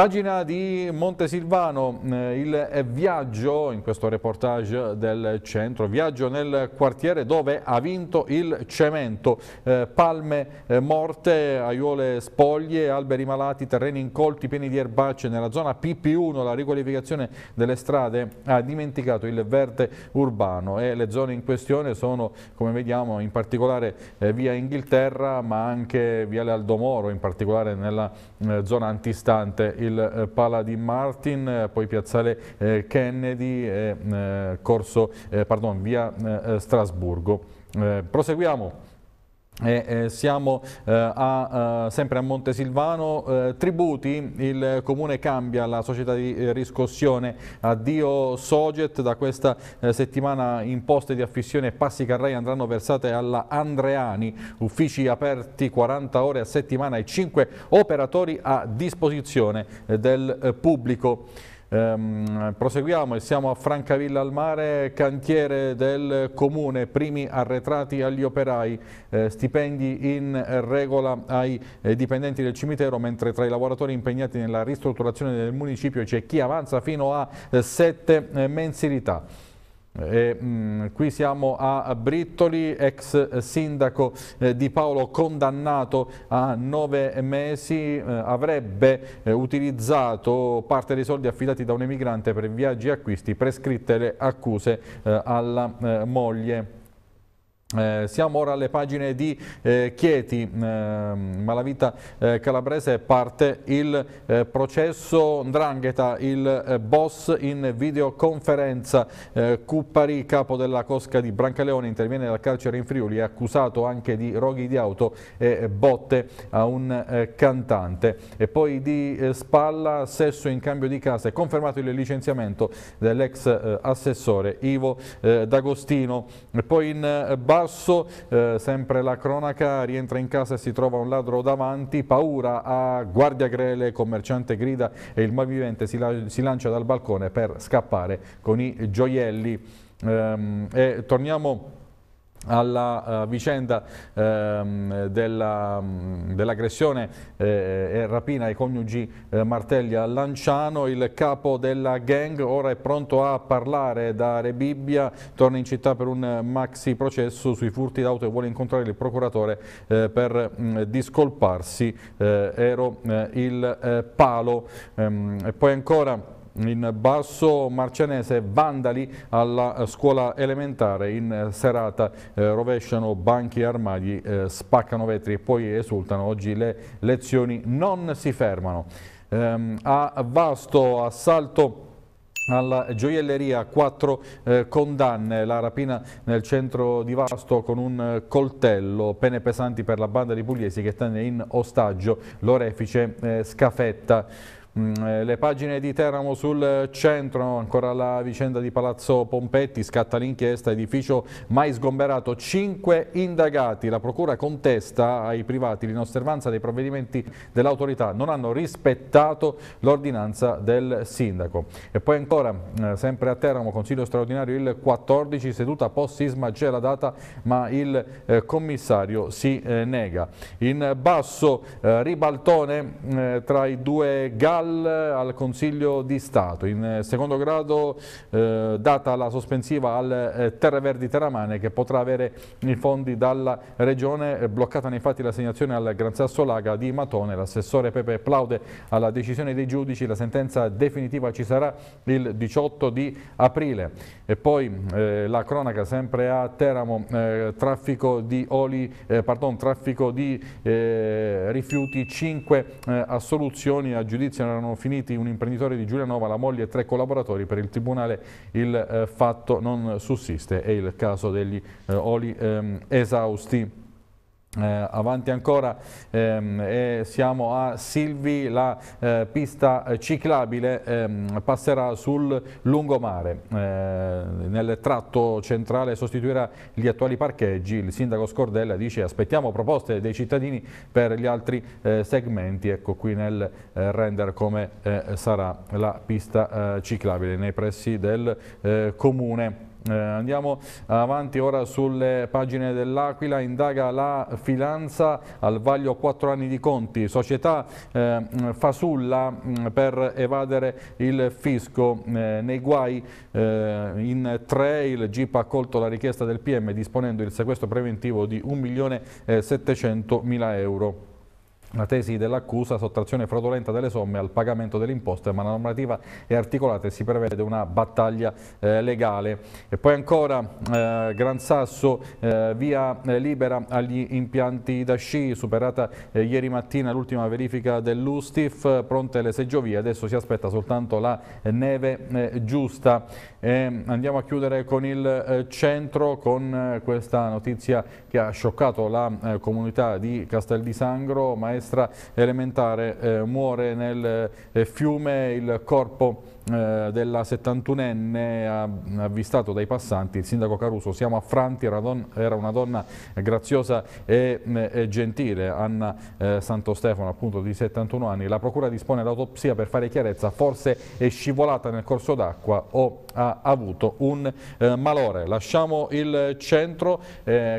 Pagina di Montesilvano, eh, il viaggio in questo reportage del centro, viaggio nel quartiere dove ha vinto il cemento, eh, palme eh, morte, aiuole spoglie, alberi malati, terreni incolti pieni di erbacce nella zona PP1, la riqualificazione delle strade ha dimenticato il verde urbano e le zone in questione sono come vediamo in particolare eh, via Inghilterra ma anche via Aldomoro in particolare nella eh, zona antistante il il eh, di Martin, eh, poi piazzale eh, Kennedy, corso, pardon, via Strasburgo. proseguiamo. Eh, eh, siamo eh, a, eh, sempre a Montesilvano, eh, tributi, il comune cambia la società di eh, riscossione, addio Soget, da questa settimana imposte di affissione e passi carrei andranno versate alla Andreani, uffici aperti 40 ore a settimana e 5 operatori a disposizione del pubblico. Ehm, proseguiamo e siamo a Francavilla al Mare, cantiere del Comune, primi arretrati agli operai, eh, stipendi in regola ai eh, dipendenti del cimitero, mentre tra i lavoratori impegnati nella ristrutturazione del municipio c'è chi avanza fino a eh, sette eh, mensilità. E, mh, mm, qui siamo a Brittoli, ex sindaco eh, di Paolo condannato a nove mesi, eh, avrebbe eh, utilizzato parte dei soldi affidati da un emigrante per viaggi e acquisti, prescritte le accuse eh, alla eh, moglie. Eh, siamo ora alle pagine di eh, Chieti, ehm, eh, Malavita Calabrese parte il eh, processo Ndrangheta, il eh, boss in videoconferenza, eh, Cuppari, capo della cosca di Brancaleone, interviene dal carcere in Friuli, è accusato anche di roghi di auto e botte a un cantante. E poi di Spalla, sesso in cambio di casa, è confermato il licenziamento dell'ex assessore Ivo D'Agostino. E Poi in Bar Tasso, eh, sempre la cronaca, rientra in casa e si trova un ladro davanti, paura a guardia grele, commerciante grida e il malvivente si, la si lancia dal balcone per scappare con i gioielli. Ehm, e torniamo alla uh, vicenda ehm, mm, dell'aggressione dell eh, e rapina ai coniugi eh, Martelli a Lanciano, il capo della gang ora è pronto a parlare da Rebibbia, torna in città per un eh, maxi processo sui furti d'auto e vuole incontrare il procuratore eh, per mh, mm, discolparsi, eh, ero il palo. Ehm, e poi ancora in Basso Marcianese vandali alla eh, scuola elementare in eh, serata eh, rovesciano banchi e armadi, eh, spaccano vetri e poi esultano. Oggi le lezioni non si fermano. Ehm, a Vasto assalto alla gioielleria, quattro eh, condanne, la rapina nel centro di Vasto con un eh, coltello, pene pesanti per la banda di pugliesi che tenne in ostaggio l'orefice eh, Scafetta. Mm, eh, le pagine di Teramo sul centro, ancora la vicenda di Palazzo Pompetti, scatta l'inchiesta, edificio mai sgomberato, 5 indagati. La procura contesta ai privati l'inosservanza dei provvedimenti dell'autorità, non hanno rispettato l'ordinanza del sindaco. E poi ancora, eh, sempre a Teramo, consiglio straordinario il 14, seduta post-sisma, c'è la data ma il eh, commissario si nega. In basso ribaltone tra i due gare dal, al Consiglio di Stato. In eh, secondo grado eh, data la sospensiva al eh, Terre Verdi Terramane che potrà avere i fondi dalla Regione, eh, bloccata infatti l'assegnazione al Gran Sasso Laga di Matone. L'assessore Pepe plaude alla decisione dei giudici, la sentenza definitiva ci sarà il 18 di aprile. E poi eh, la cronaca sempre a Teramo, eh, traffico di, oli, eh, pardon, traffico di eh, rifiuti, 5 assoluzioni a giudizio erano finiti un imprenditore di Giulianova, la moglie e tre collaboratori. Per il Tribunale il eh, fatto non sussiste, è il caso degli eh, oli ehm, esausti. Eh, avanti ancora ehm, eh, siamo a Silvi, la eh, pista ciclabile ehm, passerà sul lungomare, eh, nel tratto centrale sostituirà gli attuali parcheggi, il sindaco Scordella dice aspettiamo proposte dei cittadini per gli altri eh, segmenti, ecco qui nel eh, render come sarà la pista ciclabile nei pressi del comune. Eh, andiamo avanti ora sulle pagine dell'Aquila, indaga la filanza al vaglio 4 anni di conti, società eh, fasulla mm, per evadere il fisco eh, nei guai eh, in tre, il GIP ha accolto la richiesta del PM disponendo il sequestro preventivo di 1.700.000 eh, euro. La tesi dell'accusa, sottrazione fraudolenta delle somme al pagamento delle imposte, ma la normativa è articolata e si prevede una battaglia eh, legale. E poi ancora eh, Gran Sasso, eh, via eh, libera agli impianti da sci, superata eh, ieri mattina l'ultima verifica dell'Ustif, pronte le seggiovie, adesso si aspetta soltanto la neve eh, giusta. E andiamo a chiudere con il centro, con questa notizia che ha scioccato la comunità di Castel di Sangro, ma è maestra elementare, eh, muore nel eh, fiume il corpo eh, della 71enne avvistato dai passanti, il sindaco Caruso, siamo affranti, era una donna graziosa e, mm, gentile, Anna eh, Santo Stefano appunto di 71 anni, la procura dispone l'autopsia per fare chiarezza, forse è scivolata nel corso d'acqua o ha avuto un eh, malore. Lasciamo il centro,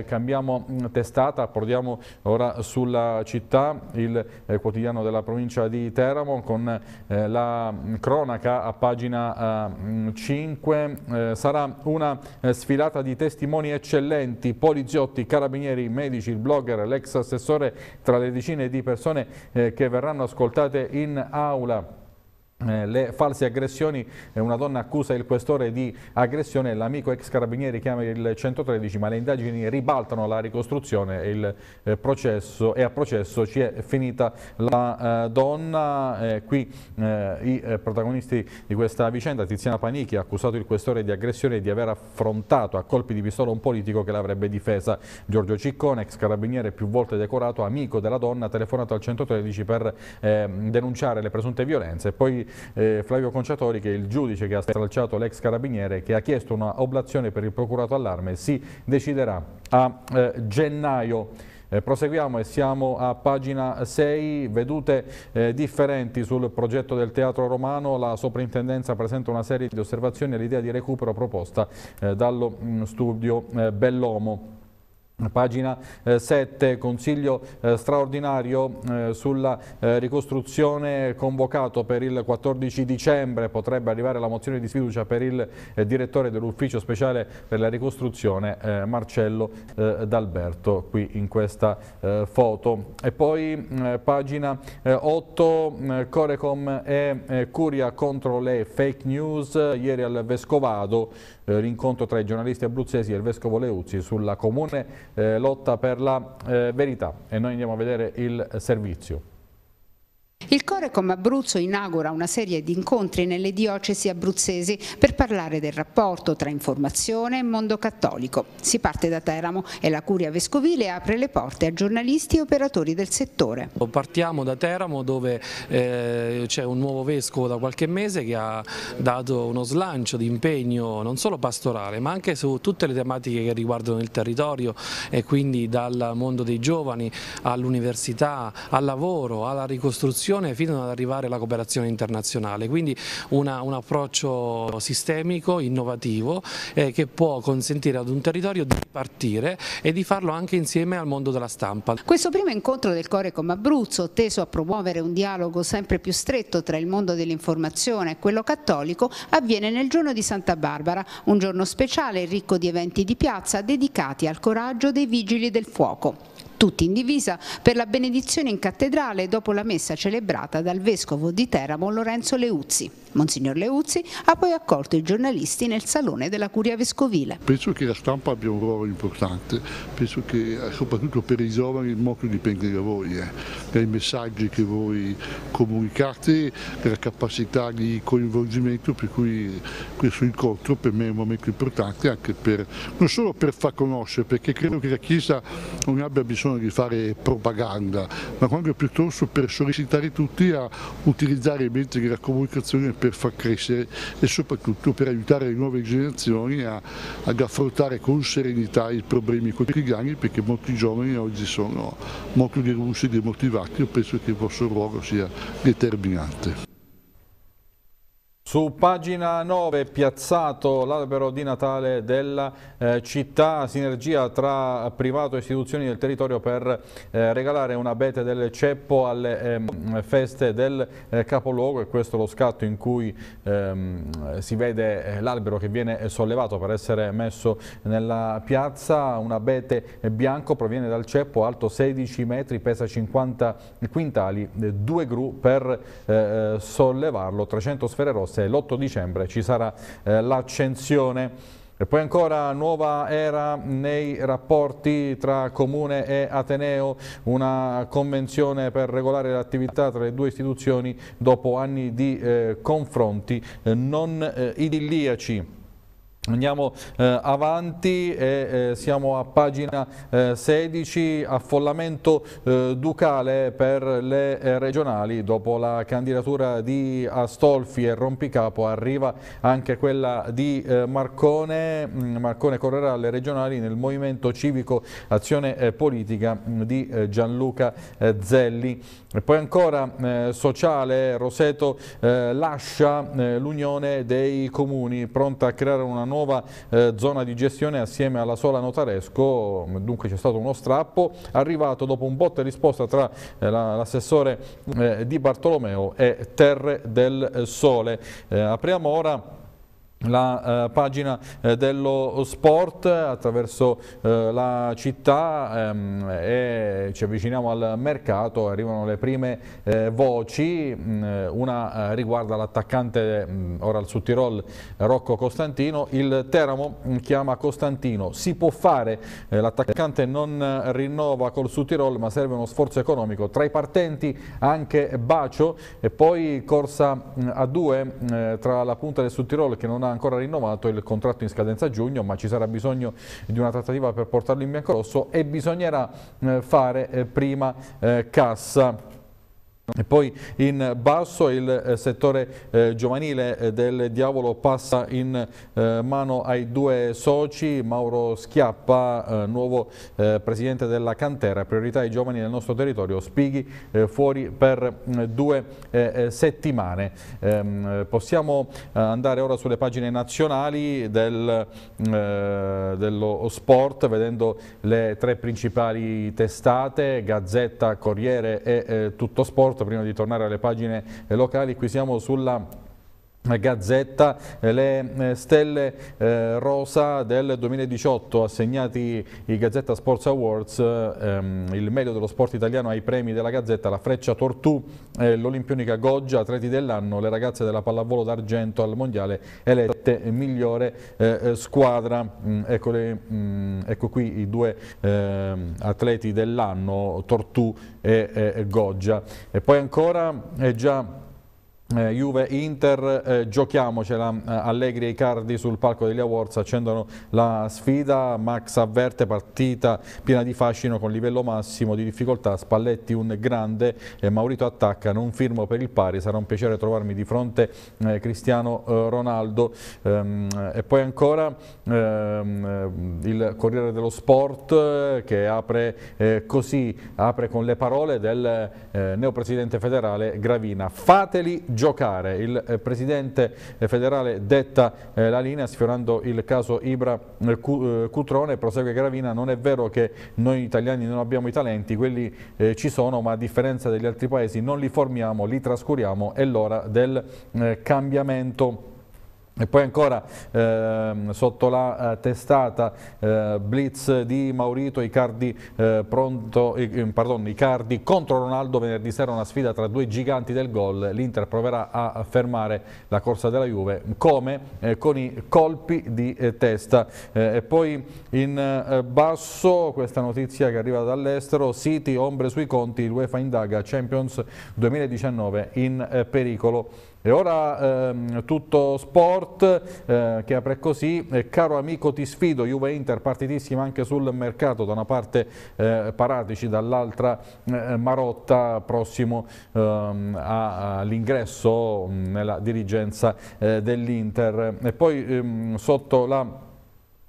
cambiamo mm, testata, approdiamo ora sulla città il quotidiano della provincia di Teramo con la mm, cronaca appunto pagina 5, eh, eh, sarà una eh, sfilata di testimoni eccellenti, poliziotti, carabinieri, medici, il blogger, l'ex assessore tra le decine di persone che verranno ascoltate in aula eh, le false aggressioni, eh, una donna accusa il questore di aggressione, l'amico ex carabinieri chiama il 113 ma le indagini ribaltano la ricostruzione il, eh, processo, e a processo ci è finita la donna. qui i protagonisti di questa vicenda, Tiziana Panichi, ha accusato il questore di aggressione e di aver affrontato a colpi di pistola un politico che l'avrebbe difesa. Giorgio Ciccone, ex carabiniere più volte decorato, amico della donna, ha telefonato al 113 per ehm, denunciare le presunte violenze. Poi eh, Flavio Conciatori che è il giudice che ha stralciato l'ex carabiniere che ha chiesto una oblazione per il procurato allarme si deciderà a eh, gennaio. Eh, proseguiamo e siamo a pagina 6, vedute eh, differenti sul progetto del teatro romano, la soprintendenza presenta una serie di osservazioni all'idea di recupero proposta eh, dallo mh, mm, studio eh, Bellomo. Pagina 7, eh, consiglio eh, straordinario eh, sulla ricostruzione convocato per il 14 dicembre, potrebbe arrivare la mozione di sfiducia per il direttore dell'ufficio speciale per la ricostruzione Marcello D'Alberto, qui in questa foto. E poi mm, pagina 8, mm, Corecom e Curia contro le fake news, ieri al Vescovado l'incontro tra i giornalisti abruzzesi e il Vescovo Leuzzi sulla comune eh, lotta per la eh, verità e noi andiamo a vedere il servizio. Il Corecom Abruzzo inaugura una serie di incontri nelle diocesi abruzzesi per parlare del rapporto tra informazione e mondo cattolico. Si parte da Teramo e la Curia Vescovile apre le porte a giornalisti e operatori del settore. Oh, partiamo da Teramo dove eh, c'è un nuovo vescovo da qualche mese che ha dato uno slancio di impegno non solo pastorale ma anche su tutte le tematiche che riguardano il territorio e quindi dal mondo dei giovani all'università, al lavoro, alla ricostruzione cooperazione fino ad arrivare alla cooperazione internazionale, quindi una, un approccio sistemico, innovativo eh, che può consentire ad un territorio di partire e di farlo anche insieme al mondo della stampa. Questo primo incontro del Corecom Abruzzo teso a promuovere un dialogo sempre più stretto tra il mondo dell'informazione e quello cattolico avviene nel giorno di Santa Barbara, un giorno speciale ricco di eventi di piazza dedicati al coraggio dei vigili del fuoco tutti in divisa, per la benedizione in cattedrale dopo la messa celebrata dal Vescovo di Teramo Lorenzo Leuzzi. Monsignor Leuzzi ha poi accolto i giornalisti nel salone della Curia Vescovile. Penso che la stampa abbia un ruolo importante, penso che eh, soprattutto per i giovani molto dipende da voi, eh, dai messaggi che voi comunicate, dalla capacità di coinvolgimento, per cui questo incontro per me è un momento importante anche per, non solo per far conoscere, perché credo che la Chiesa non abbia bisogno di fare propaganda, ma quando piuttosto per sollecitare tutti a utilizzare i mezzi della comunicazione per far crescere e soprattutto per aiutare le nuove generazioni a, ad affrontare con serenità i problemi quotidiani perché molti giovani oggi sono molto delusi, e demotivati, io penso che il vostro ruolo sia determinante. Su pagina 9 piazzato l'albero di Natale della eh, città, sinergia tra privato e istituzioni del territorio per eh, regalare un abete del ceppo alle eh, feste del eh, capoluogo e questo è lo scatto in cui ehm, si vede eh, l'albero che viene sollevato per essere messo nella piazza, un abete bianco proviene dal ceppo alto 16 metri, pesa 50 quintali, eh, due gru per sollevarlo, 300 sfere rosse mese, l'8 dicembre, ci sarà eh, l'accensione. E poi ancora nuova era nei rapporti tra Comune e Ateneo, una convenzione per regolare l'attività tra le due istituzioni dopo anni di eh, confronti eh, non eh, idilliaci. Andiamo eh, avanti, e, eh, siamo a pagina eh, 16, affollamento eh, ducale per le eh, regionali, dopo la candidatura di Astolfi e Rompicapo arriva anche quella di eh, Marcone, mm, Marcone correrà alle regionali nel Movimento Civico Azione Politica mm, di Gianluca Zelli. E poi ancora sociale, Roseto lascia l'Unione dei Comuni, pronta a creare una nuova nuova eh, zona di gestione assieme alla sola Notaresco, dunque c'è stato uno strappo arrivato dopo un botte e risposta tra eh, l'assessore la, eh, Di Bartolomeo e Terre del Sole. Eh, apriamo ora la eh, pagina eh, dello sport attraverso eh, la città ehm, e ci avviciniamo al mercato, arrivano le prime eh, voci, mh, mm, eh, una eh, riguarda l'attaccante mm, ora al Sud Tirol Rocco Costantino, il Teramo mh, mm, chiama Costantino, si può fare, l'attaccante non rinnova col Sud Tirol ma serve uno sforzo economico, tra i partenti anche Bacio e poi corsa mh, a due tra la punta del Sud Tirol che non ha ancora rinnovato il contratto in scadenza a giugno, ma ci sarà bisogno di una trattativa per portarlo in bianco rosso e bisognerà eh, fare eh, prima eh, cassa. E poi in basso il eh, settore eh, giovanile eh, del Diavolo passa in eh, mano ai due soci, Mauro Schiappa, eh, nuovo eh, presidente della Cantera, priorità ai giovani del nostro territorio, Spighi fuori per mm, due settimane. Ehm, possiamo andare ora sulle pagine nazionali del, mm, dello sport, vedendo le tre principali testate, Gazzetta, Corriere e Tutto Sport, prima di tornare alle pagine eh, locali, qui siamo sulla Gazzetta eh, le eh, stelle eh, rosa del 2018 assegnati i Gazzetta Sports Awards eh, ehm, il meglio dello sport italiano ai premi della Gazzetta la Freccia Tortù eh, l'Olimpionica Goggia atleti dell'anno le ragazze della pallavolo d'argento al mondiale elette migliore eh, squadra mm, ecco, le, mm, ecco, qui i due ehm, atleti dell'anno Tortù e, e, e Goggia e poi ancora è già eh, Juve-Inter, eh, giochiamocela, eh, Allegri e Icardi sul palco degli Awards accendono la sfida, Max avverte partita piena di fascino con livello massimo di difficoltà, Spalletti un grande, eh, Maurito attacca, non firmo per il pari, sarà un piacere trovarmi di fronte eh, Cristiano eh, Ronaldo ehm, e poi ancora ehm, eh, il Corriere dello Sport che apre così, apre con le parole del neopresidente federale Gravina, fateli giocare giocare. Il eh, presidente eh, federale detta eh, la linea sfiorando il caso Ibra Cutrone, prosegue Gravina, non è vero che noi italiani non abbiamo i talenti, quelli ci sono ma a differenza degli altri paesi non li formiamo, li trascuriamo, è l'ora del cambiamento. E poi ancora ehm, sotto la eh, testata eh, blitz di Maurito Icardi, eh, pronto, ehm, pardon, Icardi, contro Ronaldo venerdì sera una sfida tra due giganti del gol. L'Inter proverà a fermare la corsa della Juve come? Eh, con i colpi di eh, testa. e poi in basso questa notizia che arriva dall'estero, City ombre sui conti, l'UEFA indaga Champions 2019 in pericolo. E ora ehm, tutto sport eh, che apre così, eh, caro amico ti sfido, Juve-Inter partitissima anche sul mercato, da una parte eh, Paratici, dall'altra eh, Marotta, prossimo ehm, all'ingresso mm, nella dirigenza eh, dell'Inter. E poi ehm, sotto la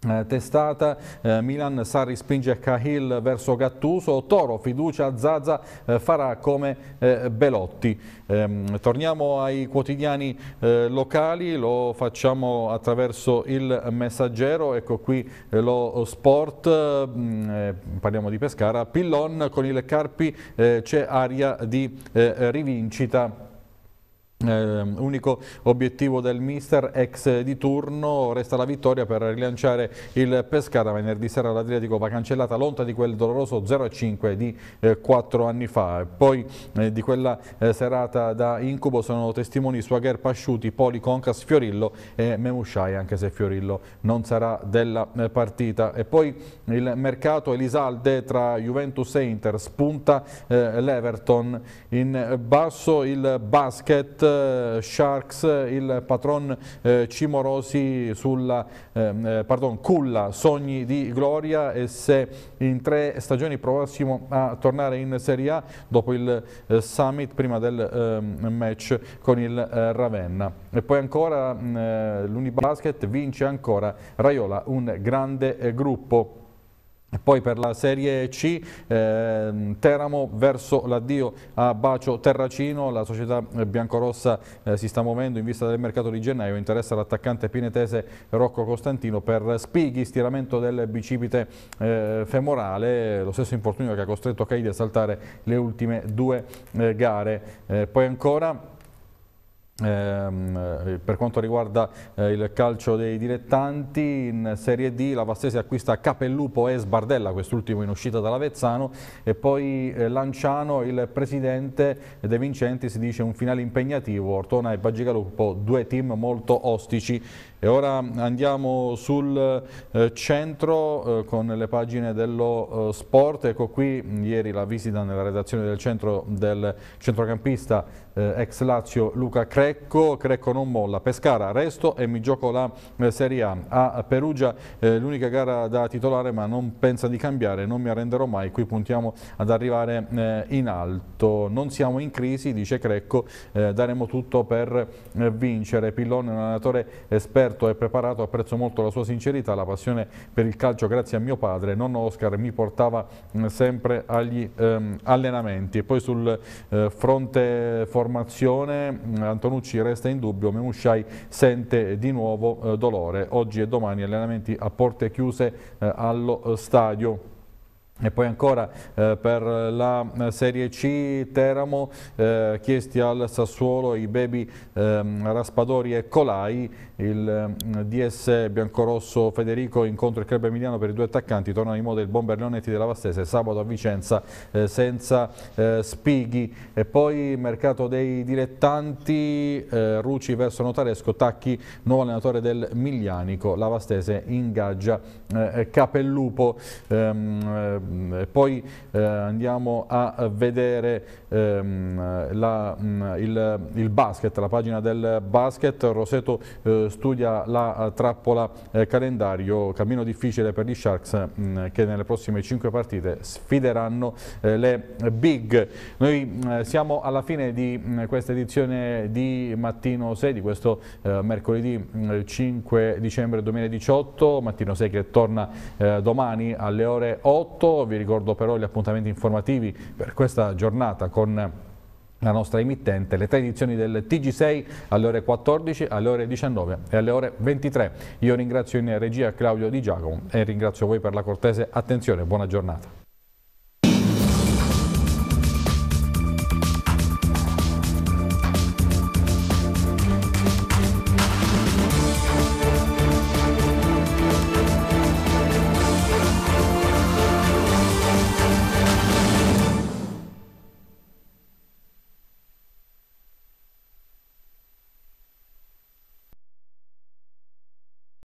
eh, testata, eh, Milan sa rispinge Cahill verso Gattuso, Toro fiducia, Zaza eh, farà come eh, Belotti. Ehm, torniamo ai quotidiani eh, locali, lo facciamo attraverso il messaggero, ecco qui eh, lo sport, mm, parliamo di Pescara, Pillon con il Carpi c'è aria di rivincita eh, unico obiettivo del mister ex di turno resta la vittoria per rilanciare il Pescara venerdì sera l'Adriatico va cancellata l'onta di quel doloroso 0-5 di eh, 4 anni fa poi eh, di quella eh, serata da incubo sono testimoni Suager Pasciuti, Poli, Concas, Fiorillo e Memusciai anche se Fiorillo non sarà della eh, partita e poi il mercato Elisalde tra Juventus e Inter spunta eh, l'Everton in basso il basket eh, Sharks, il patron eh, Cimorosi sulla, ehm, eh, pardon, culla sogni di gloria e se in tre stagioni prossimo a tornare in Serie A dopo il summit prima del ehm, match con il Ravenna. E poi ancora mm, l'Unibasket vince ancora Raiola, un grande gruppo. Poi per la Serie C, eh, Teramo verso l'addio a Bacio Terracino, la società biancorossa eh, si sta muovendo in vista del mercato di gennaio, interessa l'attaccante pinetese Rocco Costantino per spighi, stiramento del bicipite eh, femorale, lo stesso infortunio che ha costretto Caidi a saltare le ultime due eh, gare. Eh, poi ancora Ehm, eh, per quanto riguarda eh, il calcio dei dilettanti, in Serie D la Vastese acquista Capellupo e Sbardella, quest'ultimo in uscita dall'Avezzano, e poi eh, Lanciano, il presidente De Vincenti, si dice un finale impegnativo, Ortona e Bagigalupo, due team molto ostici e ora andiamo sul eh, centro eh, con le pagine dello eh, sport. Ecco qui ieri la visita nella redazione del centro del centrocampista eh, ex Lazio Luca Crecco. Crecco non molla, Pescara resto e mi gioco la eh, Serie A. A Perugia eh, l'unica gara da titolare ma non pensa di cambiare, non mi arrenderò mai. Qui puntiamo ad arrivare in alto. Non siamo in crisi, dice Crecco, daremo tutto per vincere. Pillone un allenatore esperto Esperto e preparato, apprezzo molto la sua sincerità, la passione per il calcio grazie a mio padre, nonno Oscar mi portava mm, sempre agli ehm, allenamenti. E poi sul eh, fronte formazione mm, Antonucci resta in dubbio, Memusciai sente di nuovo eh, dolore. Oggi e domani allenamenti a porte chiuse eh, allo eh, stadio. E poi ancora eh, per la eh, Serie C Teramo, eh, chiesti al Sassuolo i baby ehm, Raspadori e Colai, il mm, DS biancorosso Federico incontra il club emiliano per i due attaccanti, torna in moda il bomber Leonetti della Vastese sabato a Vicenza eh, senza eh, spighi. E poi mercato dei dilettanti, eh, Ruci verso Notaresco, Tacchi nuovo allenatore del Miglianico, la Vastese ingaggia eh, eh, Capellupo. Ehm, eh, mm, poi andiamo a vedere ehm, la, mh, mm, il, il, basket, la pagina del basket, Roseto eh, studia la eh, trappola eh, calendario, cammino difficile per gli Sharks mh, mm, che nelle prossime 5 partite sfideranno eh, le big. Noi mm, siamo alla fine di mh, questa edizione di Mattino 6, di questo eh, mercoledì 5 dicembre 2018, Mattino 6 che torna eh, domani alle ore 8, vi ricordo però gli appuntamenti informativi per questa giornata con con la nostra emittente, le tre edizioni del TG6 alle ore 14, alle ore 19 e alle ore 23. Io ringrazio in regia Claudio Di Giacomo e ringrazio voi per la cortese attenzione. Buona giornata.